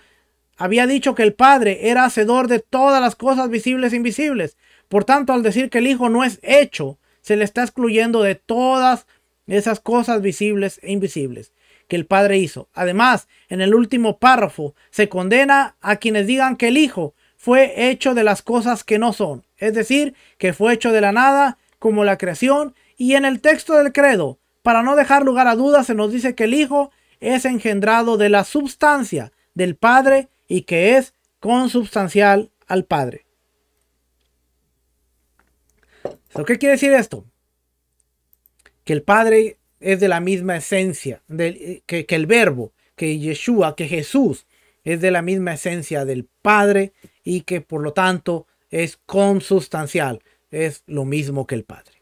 había dicho que el Padre era hacedor de todas las cosas visibles e invisibles. Por tanto, al decir que el Hijo no es hecho, se le está excluyendo de todas esas cosas visibles e invisibles que el Padre hizo. Además, en el último párrafo, se condena a quienes digan que el Hijo fue hecho de las cosas que no son, es decir, que fue hecho de la nada, como la creación, y en el texto del credo para no dejar lugar a dudas, se nos dice que el Hijo es engendrado de la substancia del Padre y que es consubstancial al Padre. ¿Qué quiere decir esto? Que el Padre es de la misma esencia, que, el Verbo, que Yeshua, que Jesús es de la misma esencia del Padre y que por lo tanto es consustancial, es lo mismo que el Padre.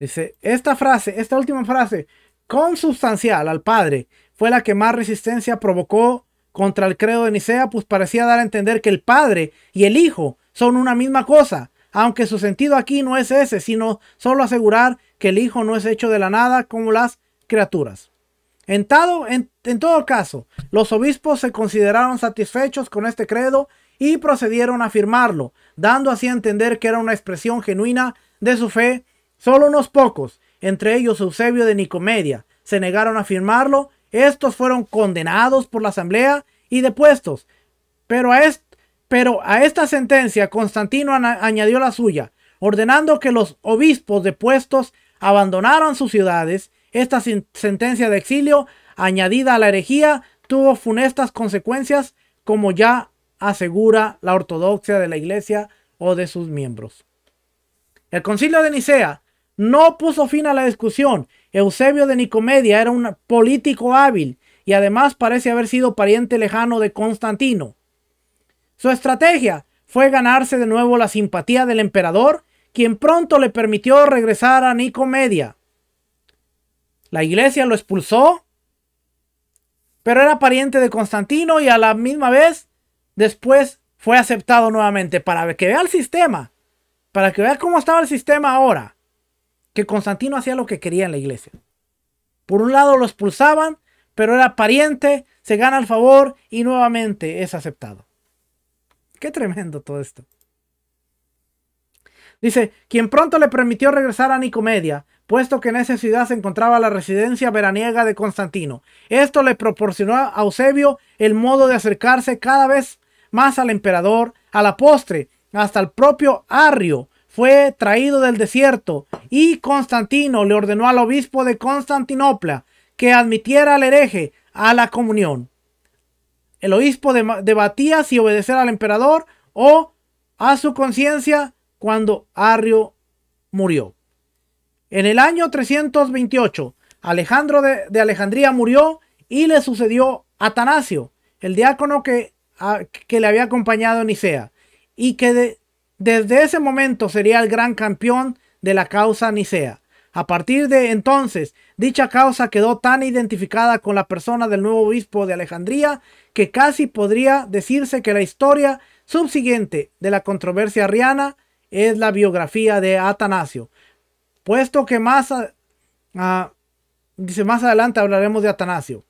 Dice, esta frase, esta última frase, consubstancial al Padre, fue la que más resistencia provocó contra el credo de Nicea, pues parecía dar a entender que el Padre y el Hijo son una misma cosa, aunque su sentido aquí no es ese, sino solo asegurar que el Hijo no es hecho de la nada como las criaturas. En, en todo caso, los obispos se consideraron satisfechos con este credo y procedieron a firmarlo, dando así a entender que era una expresión genuina de su fe Sólo unos pocos, entre ellos Eusebio de Nicomedia, se negaron a firmarlo. Estos fueron condenados por la asamblea y depuestos. Pero a, pero a esta sentencia Constantino añadió la suya, ordenando que los obispos depuestos abandonaran sus ciudades. Esta sentencia de exilio, añadida a la herejía, tuvo funestas consecuencias, como ya asegura la ortodoxia de la Iglesia o de sus miembros. El concilio de Nicea no puso fin a la discusión. Eusebio de Nicomedia era un político hábil y además parece haber sido pariente lejano de Constantino. Su estrategia fue ganarse de nuevo la simpatía del emperador, quien pronto le permitió regresar a Nicomedia. La iglesia lo expulsó, pero era pariente de Constantino y a la misma vez después fue aceptado nuevamente para que vea el sistema, para que vea cómo estaba el sistema ahora que Constantino hacía lo que quería en la iglesia. Por un lado lo expulsaban, pero era pariente, se gana el favor y nuevamente es aceptado. Qué tremendo todo esto. Dice, quien pronto le permitió regresar a Nicomedia, puesto que en esa ciudad se encontraba la residencia veraniega de Constantino. Esto le proporcionó a Eusebio el modo de acercarse cada vez más al emperador, a la postre, hasta el propio Arrio, fue traído del desierto y Constantino le ordenó al obispo de Constantinopla que admitiera al hereje a la comunión. El obispo debatía si obedecer al emperador o a su conciencia cuando Arrio murió. En el año 328, Alejandro de, Alejandría murió y le sucedió Atanasio, el diácono que, que le había acompañado en Nicea, y que desde ese momento sería el gran campeón de la causa nicea. A partir de entonces, dicha causa quedó tan identificada con la persona del nuevo obispo de Alejandría que casi podría decirse que la historia subsiguiente de la controversia arriana es la biografía de Atanasio, puesto que más, dice, más adelante hablaremos de Atanasio.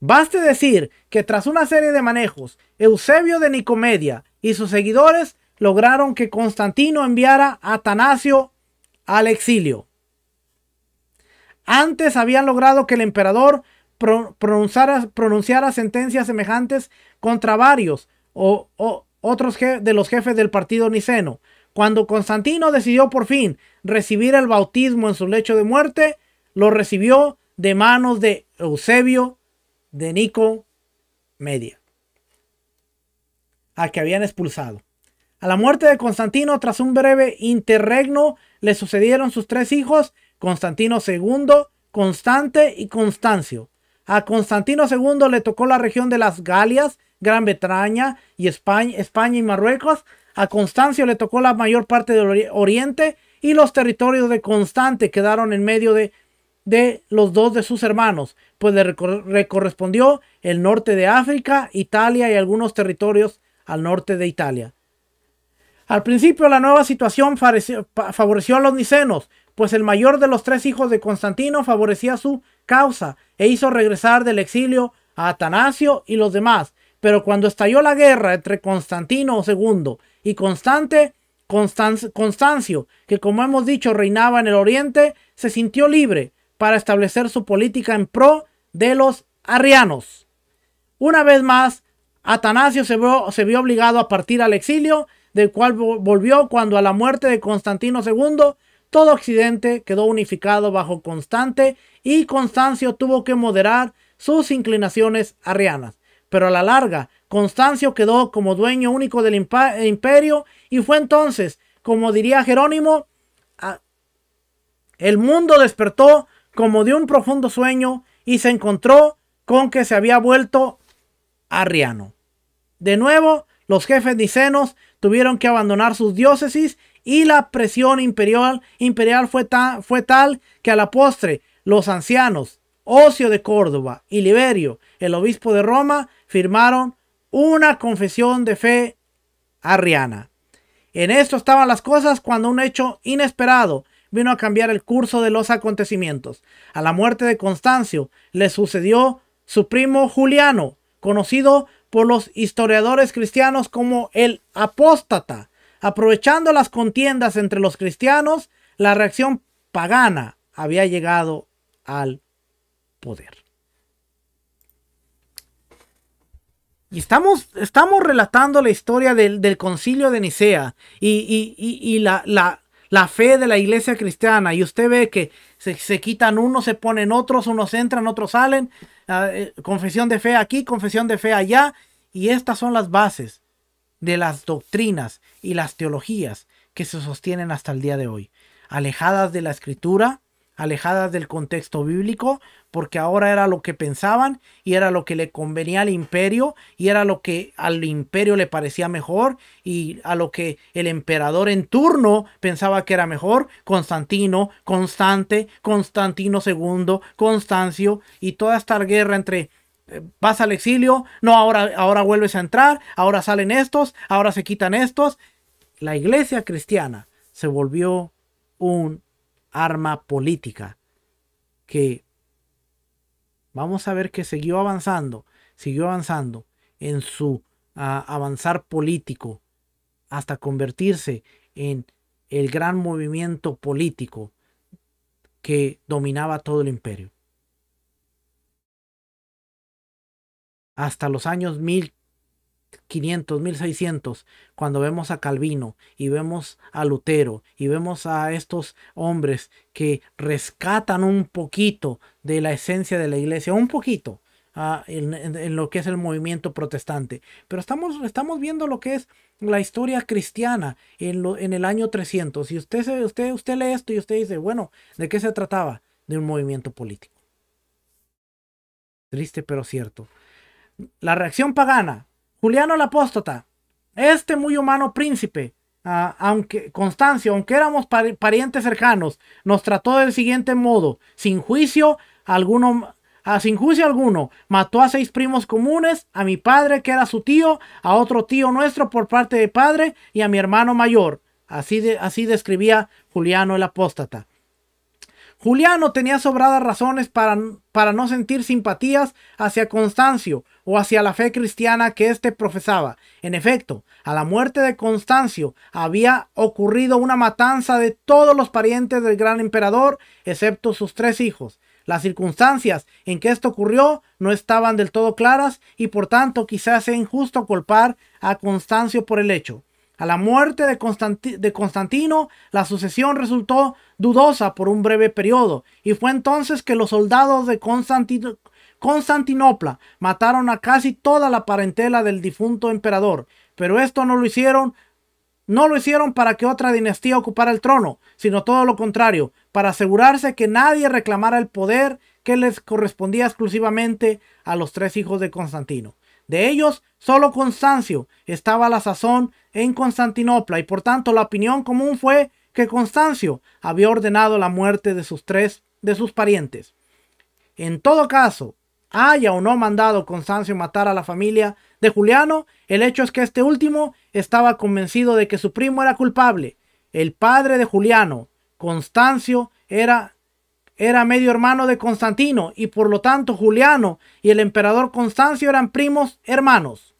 Baste decir que tras una serie de manejos, Eusebio de Nicomedia y sus seguidores lograron que Constantino enviara a Atanasio al exilio. Antes habían logrado que el emperador pronunciara, sentencias semejantes contra varios o, otros de los jefes del partido niceno. Cuando Constantino decidió por fin recibir el bautismo en su lecho de muerte, lo recibió de manos de Eusebio de Nico Media a que habían expulsado. A la muerte de Constantino, tras un breve interregno, le sucedieron sus tres hijos, Constantino II, Constante y Constancio. A Constantino II le tocó la región de las Galias, Gran Bretaña y España, España y Marruecos. A Constancio le tocó la mayor parte del Oriente y los territorios de Constante quedaron en medio de, de los dos de sus hermanos, pues le correspondió el norte de África, Italia y algunos territorios al norte de Italia. Al principio la nueva situación favoreció a los nicenos, pues el mayor de los tres hijos de Constantino favorecía su causa e hizo regresar del exilio a Atanasio y los demás. Pero cuando estalló la guerra entre Constantino II y Constante, Constancio, que como hemos dicho reinaba en el oriente, se sintió libre para establecer su política en pro de los arrianos. Una vez más, Atanasio se vio, obligado a partir al exilio, del cual volvió cuando a la muerte de Constantino II todo Occidente quedó unificado bajo Constante y Constancio tuvo que moderar sus inclinaciones arrianas. Pero a la larga, Constancio quedó como dueño único del imperio y fue entonces, como diría Jerónimo, el mundo despertó como de un profundo sueño y se encontró con que se había vuelto arriano. De nuevo, los jefes nicenos tuvieron que abandonar sus diócesis y la presión imperial, imperial fue, fue tal que a la postre los ancianos Ocio de Córdoba y Liberio, el obispo de Roma, firmaron una confesión de fe arriana. En esto estaban las cosas cuando un hecho inesperado vino a cambiar el curso de los acontecimientos. A la muerte de Constancio le sucedió su primo Juliano, conocido por los historiadores cristianos como el apóstata, aprovechando las contiendas entre los cristianos, la reacción pagana había llegado al poder. Y estamos, estamos relatando la historia del, concilio de Nicea y, la, la, la fe de la iglesia cristiana. Y usted ve que se, quitan unos, se ponen otros, unos entran, otros salen. Ah, eh, confesión de fe aquí, confesión de fe allá. Y estas son las bases de las doctrinas y las teologías que se sostienen hasta el día de hoy. Alejadas de la escritura, alejadas del contexto bíblico, porque ahora era lo que pensaban y era lo que le convenía al imperio y era lo que al imperio le parecía mejor y a lo que el emperador en turno pensaba que era mejor, Constantino, Constante, Constantino II, Constancio y toda esta guerra entre eh, vas al exilio, no, ahora, ahora vuelves a entrar, ahora salen estos, ahora se quitan estos. La iglesia cristiana se volvió un arma política que vamos a ver que siguió avanzando, siguió avanzando en su ah, avanzar político hasta convertirse en el gran movimiento político que dominaba todo el imperio. Hasta los años mil, 500, 1600, cuando vemos a Calvino y vemos a Lutero y vemos a estos hombres que rescatan un poquito de la esencia de la iglesia, un poquito ah, en, lo que es el movimiento protestante. Pero estamos, estamos viendo lo que es la historia cristiana en, en el año 300. Y usted, usted, usted lee esto y usted dice, bueno, ¿de qué se trataba? De un movimiento político. Triste pero cierto. La reacción pagana Juliano el Apóstata, este muy humano príncipe, ah, aunque Constancio, aunque éramos parientes cercanos, nos trató del siguiente modo, sin juicio alguno, ah, sin juicio alguno, mató a seis primos comunes, a mi padre que era su tío, a otro tío nuestro por parte de padre y a mi hermano mayor. Así, de, así describía Juliano el Apóstata. Juliano tenía sobradas razones para, para no sentir simpatías hacia Constancio, o hacia la fe cristiana que éste profesaba. En efecto, a la muerte de Constancio había ocurrido una matanza de todos los parientes del gran emperador, excepto sus tres hijos. Las circunstancias en que esto ocurrió no estaban del todo claras y por tanto quizás sea injusto culpar a Constancio por el hecho. A la muerte de, Constantino, la sucesión resultó dudosa por un breve periodo y fue entonces que los soldados de Constantino Constantinopla mataron a casi toda la parentela del difunto emperador, pero esto no lo hicieron no lo hicieron para que otra dinastía ocupara el trono, sino todo lo contrario, para asegurarse que nadie reclamara el poder que les correspondía exclusivamente a los tres hijos de Constantino. De ellos, solo Constancio estaba a la sazón en Constantinopla y por tanto la opinión común fue que Constancio había ordenado la muerte de sus tres de sus parientes. En todo caso, haya o no mandado Constancio matar a la familia de Juliano, el hecho es que este último estaba convencido de que su primo era culpable. El padre de Juliano, Constancio, era, era medio hermano de Constantino y por lo tanto Juliano y el emperador Constancio eran primos hermanos.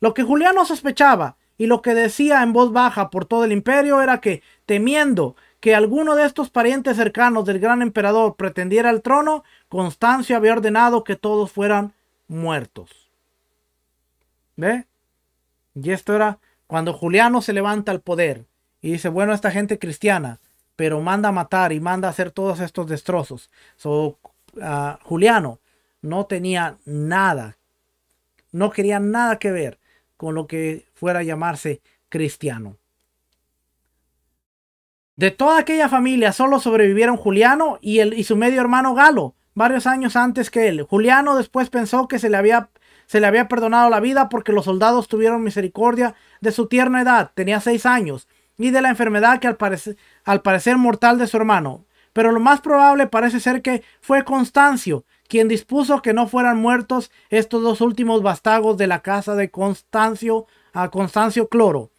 Lo que Juliano sospechaba y lo que decía en voz baja por todo el imperio era que, temiendo que alguno de estos parientes cercanos del gran emperador pretendiera el trono, Constancio había ordenado que todos fueran muertos. ¿Ve? Y esto era cuando Juliano se levanta al poder y dice, bueno, esta gente cristiana, pero manda a matar y manda a hacer todos estos destrozos. So, ah, Juliano no tenía nada, no quería nada que ver con lo que fuera a llamarse cristiano. De toda aquella familia solo sobrevivieron Juliano y, el, y su medio hermano Galo, varios años antes que él. Juliano después pensó que se le había se le había perdonado la vida porque los soldados tuvieron misericordia de su tierna edad, tenía seis años, y de la enfermedad que al, parecer mortal de su hermano. Pero lo más probable parece ser que fue Constancio quien dispuso que no fueran muertos estos dos últimos bastagos de la casa de Constancio a Constancio Cloro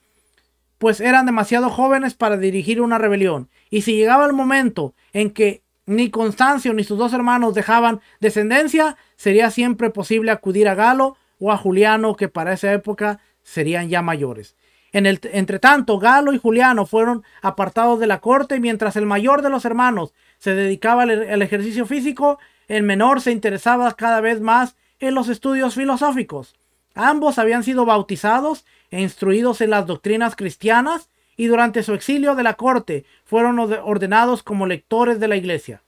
pues eran demasiado jóvenes para dirigir una rebelión. Y si llegaba el momento en que ni Constancio ni sus dos hermanos dejaban descendencia, sería siempre posible acudir a Galo o a Juliano, que para esa época serían ya mayores. En el, entretanto Galo y Juliano fueron apartados de la corte, mientras el mayor de los hermanos se dedicaba al ejercicio físico, el menor se interesaba cada vez más en los estudios filosóficos. Ambos habían sido bautizados e instruidos en las doctrinas cristianas y durante su exilio de la corte fueron ordenados como lectores de la iglesia.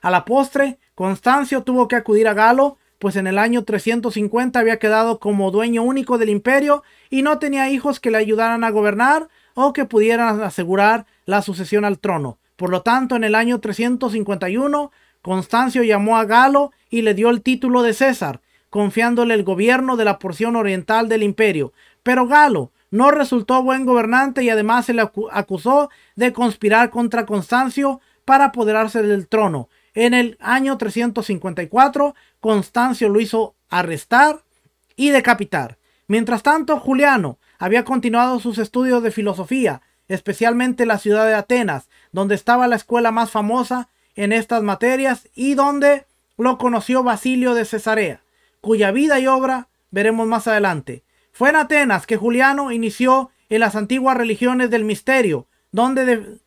A la postre, Constancio tuvo que acudir a Galo, pues en el año 350 había quedado como dueño único del imperio y no tenía hijos que le ayudaran a gobernar o que pudieran asegurar la sucesión al trono. Por lo tanto, en el año 351, Constancio llamó a Galo y le dio el título de César, confiándole el gobierno de la porción oriental del imperio. Pero Galo no resultó buen gobernante y además se le acusó de conspirar contra Constancio para apoderarse del trono. En el año 354, Constancio lo hizo arrestar y decapitar. Mientras tanto, Juliano había continuado sus estudios de filosofía, especialmente en la ciudad de Atenas, donde estaba la escuela más famosa en estas materias y donde lo conoció Basilio de Cesarea cuya vida y obra veremos más adelante. Fue en Atenas que Juliano inició en las antiguas religiones del misterio, donde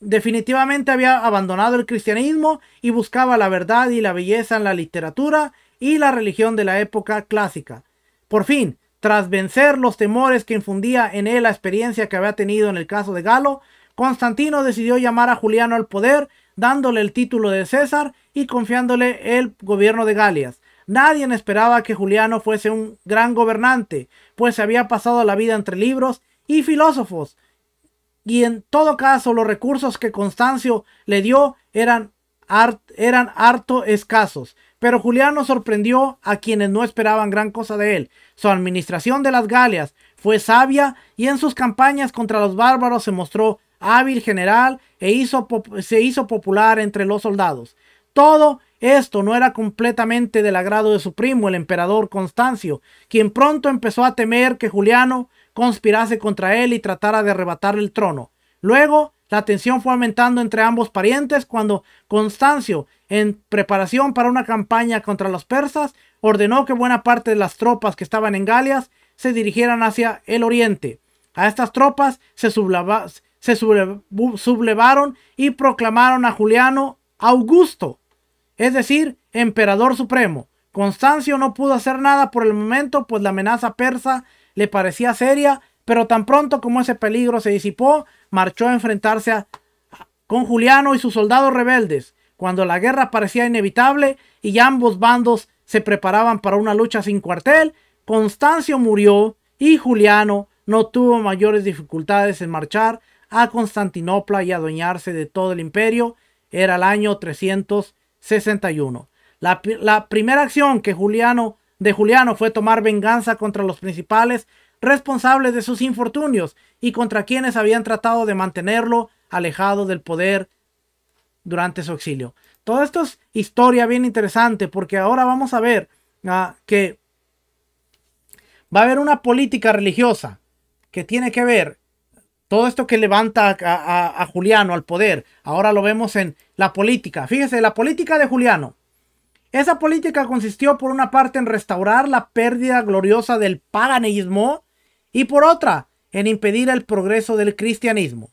definitivamente había abandonado el cristianismo y buscaba la verdad y la belleza en la literatura y la religión de la época clásica. Por fin, tras vencer los temores que infundía en él la experiencia que había tenido en el caso de Galo, Constantino decidió llamar a Juliano al poder, dándole el título de César y confiándole el gobierno de Galias. Nadie esperaba que Juliano fuese un gran gobernante, pues se había pasado la vida entre libros y filósofos, y en todo caso los recursos que Constancio le dio eran, eran harto escasos. Pero Juliano sorprendió a quienes no esperaban gran cosa de él. Su administración de las Galias fue sabia y en sus campañas contra los bárbaros se mostró hábil general e hizo, se hizo popular entre los soldados. Todo esto no era completamente del agrado de su primo, el emperador Constancio, quien pronto empezó a temer que Juliano conspirase contra él y tratara de arrebatarle el trono. Luego, la tensión fue aumentando entre ambos parientes cuando Constancio, en preparación para una campaña contra los persas, ordenó que buena parte de las tropas que estaban en Galias se dirigieran hacia el oriente. A estas tropas se, sublevaron y proclamaron a Juliano Augusto, es decir, emperador supremo. Constancio no pudo hacer nada por el momento, pues la amenaza persa le parecía seria, pero tan pronto como ese peligro se disipó, marchó a enfrentarse con Juliano y sus soldados rebeldes, cuando la guerra parecía inevitable y ambos bandos se preparaban para una lucha sin cuartel, Constancio murió y Juliano no tuvo mayores dificultades en marchar a Constantinopla y adueñarse de todo el imperio. Era el año 300 61. La, primera acción que Juliano, de Juliano fue tomar venganza contra los principales responsables de sus infortunios y contra quienes habían tratado de mantenerlo alejado del poder durante su exilio. Todo esto es historia bien interesante porque ahora vamos a ver ah, que va a haber una política religiosa que tiene que ver todo esto que levanta a Juliano al poder. Ahora lo vemos en, la política. Fíjese, la política de Juliano. Esa política consistió por una parte en restaurar la pérdida gloriosa del paganismo y por otra en impedir el progreso del cristianismo.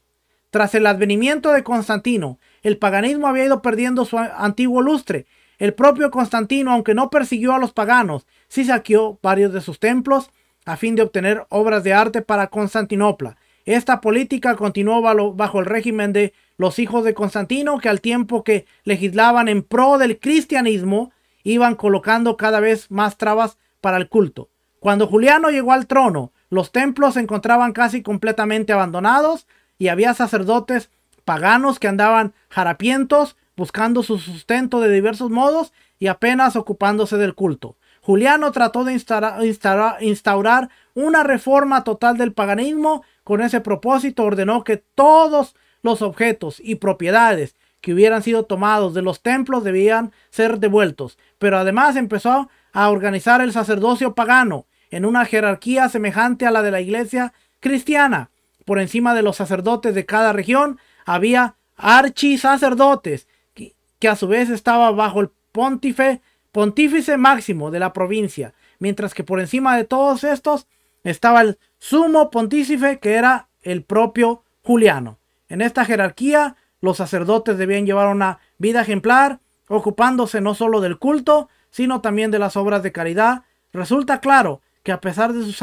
Tras el advenimiento de Constantino, el paganismo había ido perdiendo su antiguo lustre. El propio Constantino, aunque no persiguió a los paganos, sí saqueó varios de sus templos a fin de obtener obras de arte para Constantinopla. Esta política continuó bajo el régimen de los hijos de Constantino, que al tiempo que legislaban en pro del cristianismo, iban colocando cada vez más trabas para el culto. Cuando Juliano llegó al trono, los templos se encontraban casi completamente abandonados y había sacerdotes paganos que andaban jarapientos, buscando su sustento de diversos modos y apenas ocupándose del culto. Juliano trató de instaurar una reforma total del paganismo. Con ese propósito ordenó que todos los objetos y propiedades que hubieran sido tomados de los templos debían ser devueltos, pero además empezó a organizar el sacerdocio pagano en una jerarquía semejante a la de la iglesia cristiana. Por encima de los sacerdotes de cada región había archisacerdotes, que a su vez estaba bajo el pontífice, pontífice máximo de la provincia, mientras que por encima de todos estos estaba el sumo pontífice que era el propio Juliano. En esta jerarquía, los sacerdotes debían llevar una vida ejemplar, ocupándose no solo del culto, sino también de las obras de caridad. Resulta claro que a pesar de sus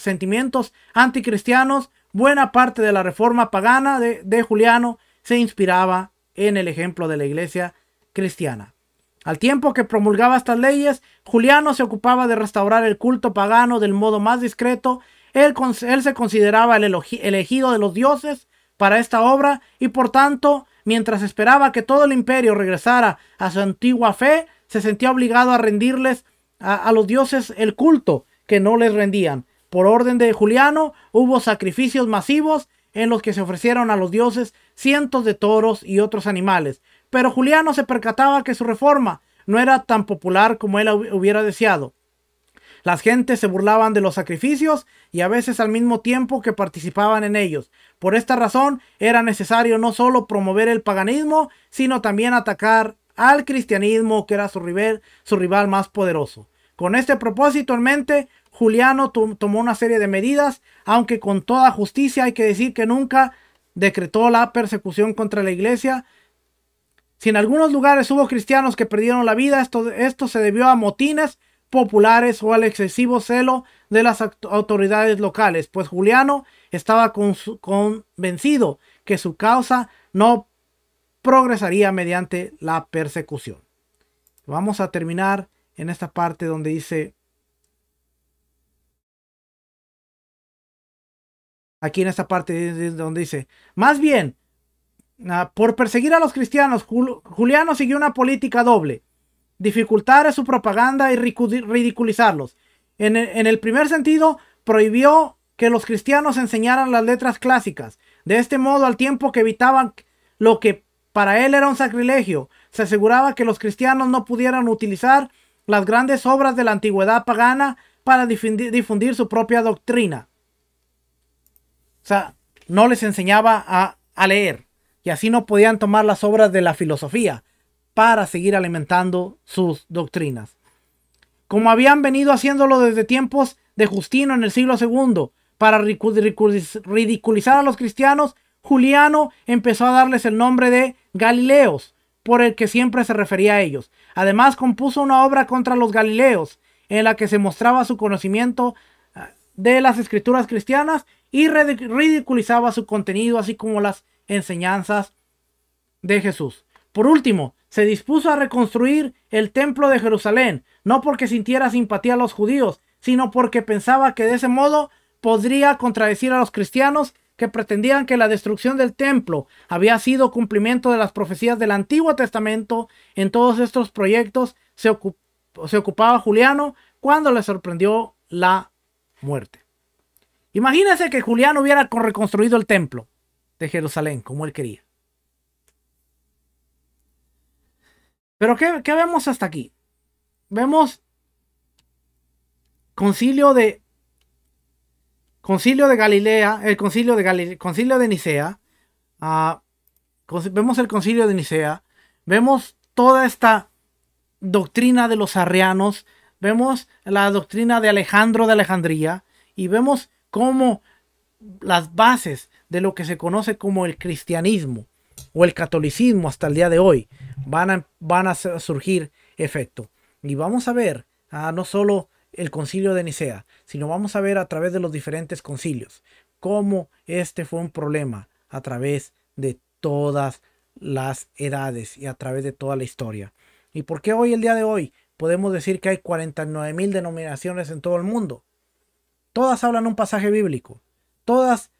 sentimientos anticristianos, buena parte de la reforma pagana de, Juliano se inspiraba en el ejemplo de la iglesia cristiana. Al tiempo que promulgaba estas leyes, Juliano se ocupaba de restaurar el culto pagano del modo más discreto. él se consideraba el elegido de los dioses para esta obra y por tanto, mientras esperaba que todo el imperio regresara a su antigua fe, se sentía obligado a rendirles a, los dioses el culto que no les rendían. Por orden de Juliano hubo sacrificios masivos en los que se ofrecieron a los dioses cientos de toros y otros animales. Pero Juliano se percataba que su reforma no era tan popular como él hubiera deseado. Las gentes se burlaban de los sacrificios y a veces al mismo tiempo que participaban en ellos. Por esta razón era necesario no solo promover el paganismo, sino también atacar al cristianismo que era su rival, más poderoso. Con este propósito en mente, Juliano tomó una serie de medidas, aunque con toda justicia hay que decir que nunca decretó la persecución contra la iglesia. Si en algunos lugares hubo cristianos que perdieron la vida, esto, esto se debió a motines populares o al excesivo celo de las autoridades locales, pues Juliano estaba convencido que su causa no progresaría mediante la persecución. Vamos a terminar en esta parte donde dice aquí en esta parte donde dice, más bien, ah, por perseguir a los cristianos, Juliano siguió una política doble, dificultar su propaganda y ridiculizarlos, en el primer sentido, prohibió que los cristianos enseñaran las letras clásicas. De este modo, al tiempo que evitaban lo que para él era un sacrilegio, se aseguraba que los cristianos no pudieran utilizar las grandes obras de la antigüedad pagana para difundir, su propia doctrina. O sea, no les enseñaba a leer y así no podían tomar las obras de la filosofía para seguir alimentando sus doctrinas como habían venido haciéndolo desde tiempos de Justino en el siglo II. Para ridiculizar a los cristianos, Juliano empezó a darles el nombre de Galileos, por el que siempre se refería a ellos. Además, compuso una obra contra los Galileos, en la que se mostraba su conocimiento ah, de las escrituras cristianas y ridiculizaba su contenido, así como las enseñanzas de Jesús. Por último, se dispuso a reconstruir el templo de Jerusalén, no porque sintiera simpatía a los judíos, sino porque pensaba que de ese modo podría contradecir a los cristianos que pretendían que la destrucción del templo había sido cumplimiento de las profecías del Antiguo Testamento, en todos estos proyectos se, ocupaba Juliano cuando le sorprendió la muerte. Imagínense que Juliano hubiera reconstruido el templo de Jerusalén como él quería. Pero ¿qué, vemos hasta aquí? Vemos concilio de concilio de Galilea, el concilio de Galilea, concilio de Nicea, ah, vemos el concilio de Nicea, vemos toda esta doctrina de los arrianos, vemos la doctrina de Alejandro de Alejandría y vemos cómo las bases de lo que se conoce como el cristianismo o el catolicismo hasta el día de hoy van a, surgir efecto Y vamos a ver ah, no solo el concilio de Nicea, sino vamos a ver a través de los diferentes concilios cómo este fue un problema a través de todas las edades y a través de toda la historia. ¿Y por qué hoy, el día de hoy, podemos decir que hay 49 mil denominaciones en todo el mundo? Todas hablan un pasaje bíblico, todas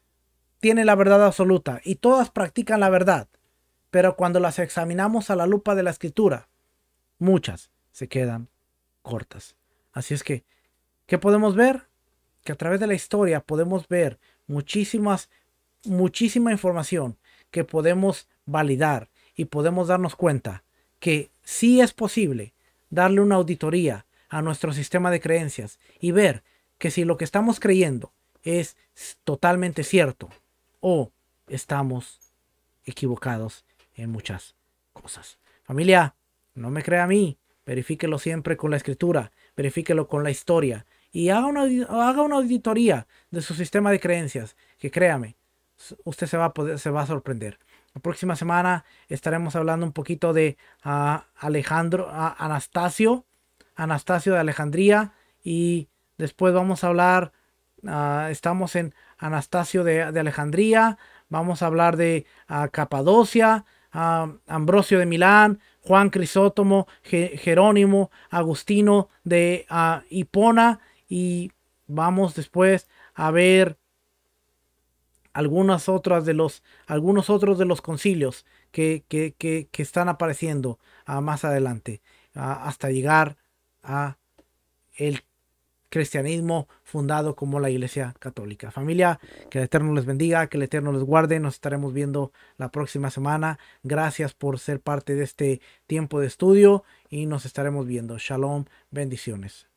tienen la verdad absoluta y todas practican la verdad pero cuando las examinamos a la lupa de la escritura, muchas se quedan cortas. Así es que, ¿qué podemos ver? Que a través de la historia podemos ver muchísimas, muchísima información que podemos validar y podemos darnos cuenta que sí es posible darle una auditoría a nuestro sistema de creencias y ver que si lo que estamos creyendo es totalmente cierto o estamos equivocados en muchas cosas. Familia, no me crea a mí, verifíquelo siempre con la escritura, verifíquelo con la historia y haga una, haga una auditoría de su sistema de creencias, que créame, usted se va a, poder, se va a sorprender. La próxima semana estaremos hablando un poquito de ah, Alejandro, ah, Anastasio, Anastasio de Alejandría y después vamos a hablar, ah, estamos en Anastasio de, de, Alejandría, vamos a hablar de Capadocia, Ambrosio de Milán, Juan Crisótomo, Jerónimo, Agustino de Hipona y vamos después a ver algunas otras de los algunos otros de los concilios que, que, que, están apareciendo ah, más adelante ah, hasta llegar a el cristianismo fundado como la Iglesia Católica. Familia, que el Eterno les bendiga, que el Eterno les guarde. Nos estaremos viendo la próxima semana. Gracias por ser parte de este tiempo de estudio y nos estaremos viendo. Shalom, bendiciones.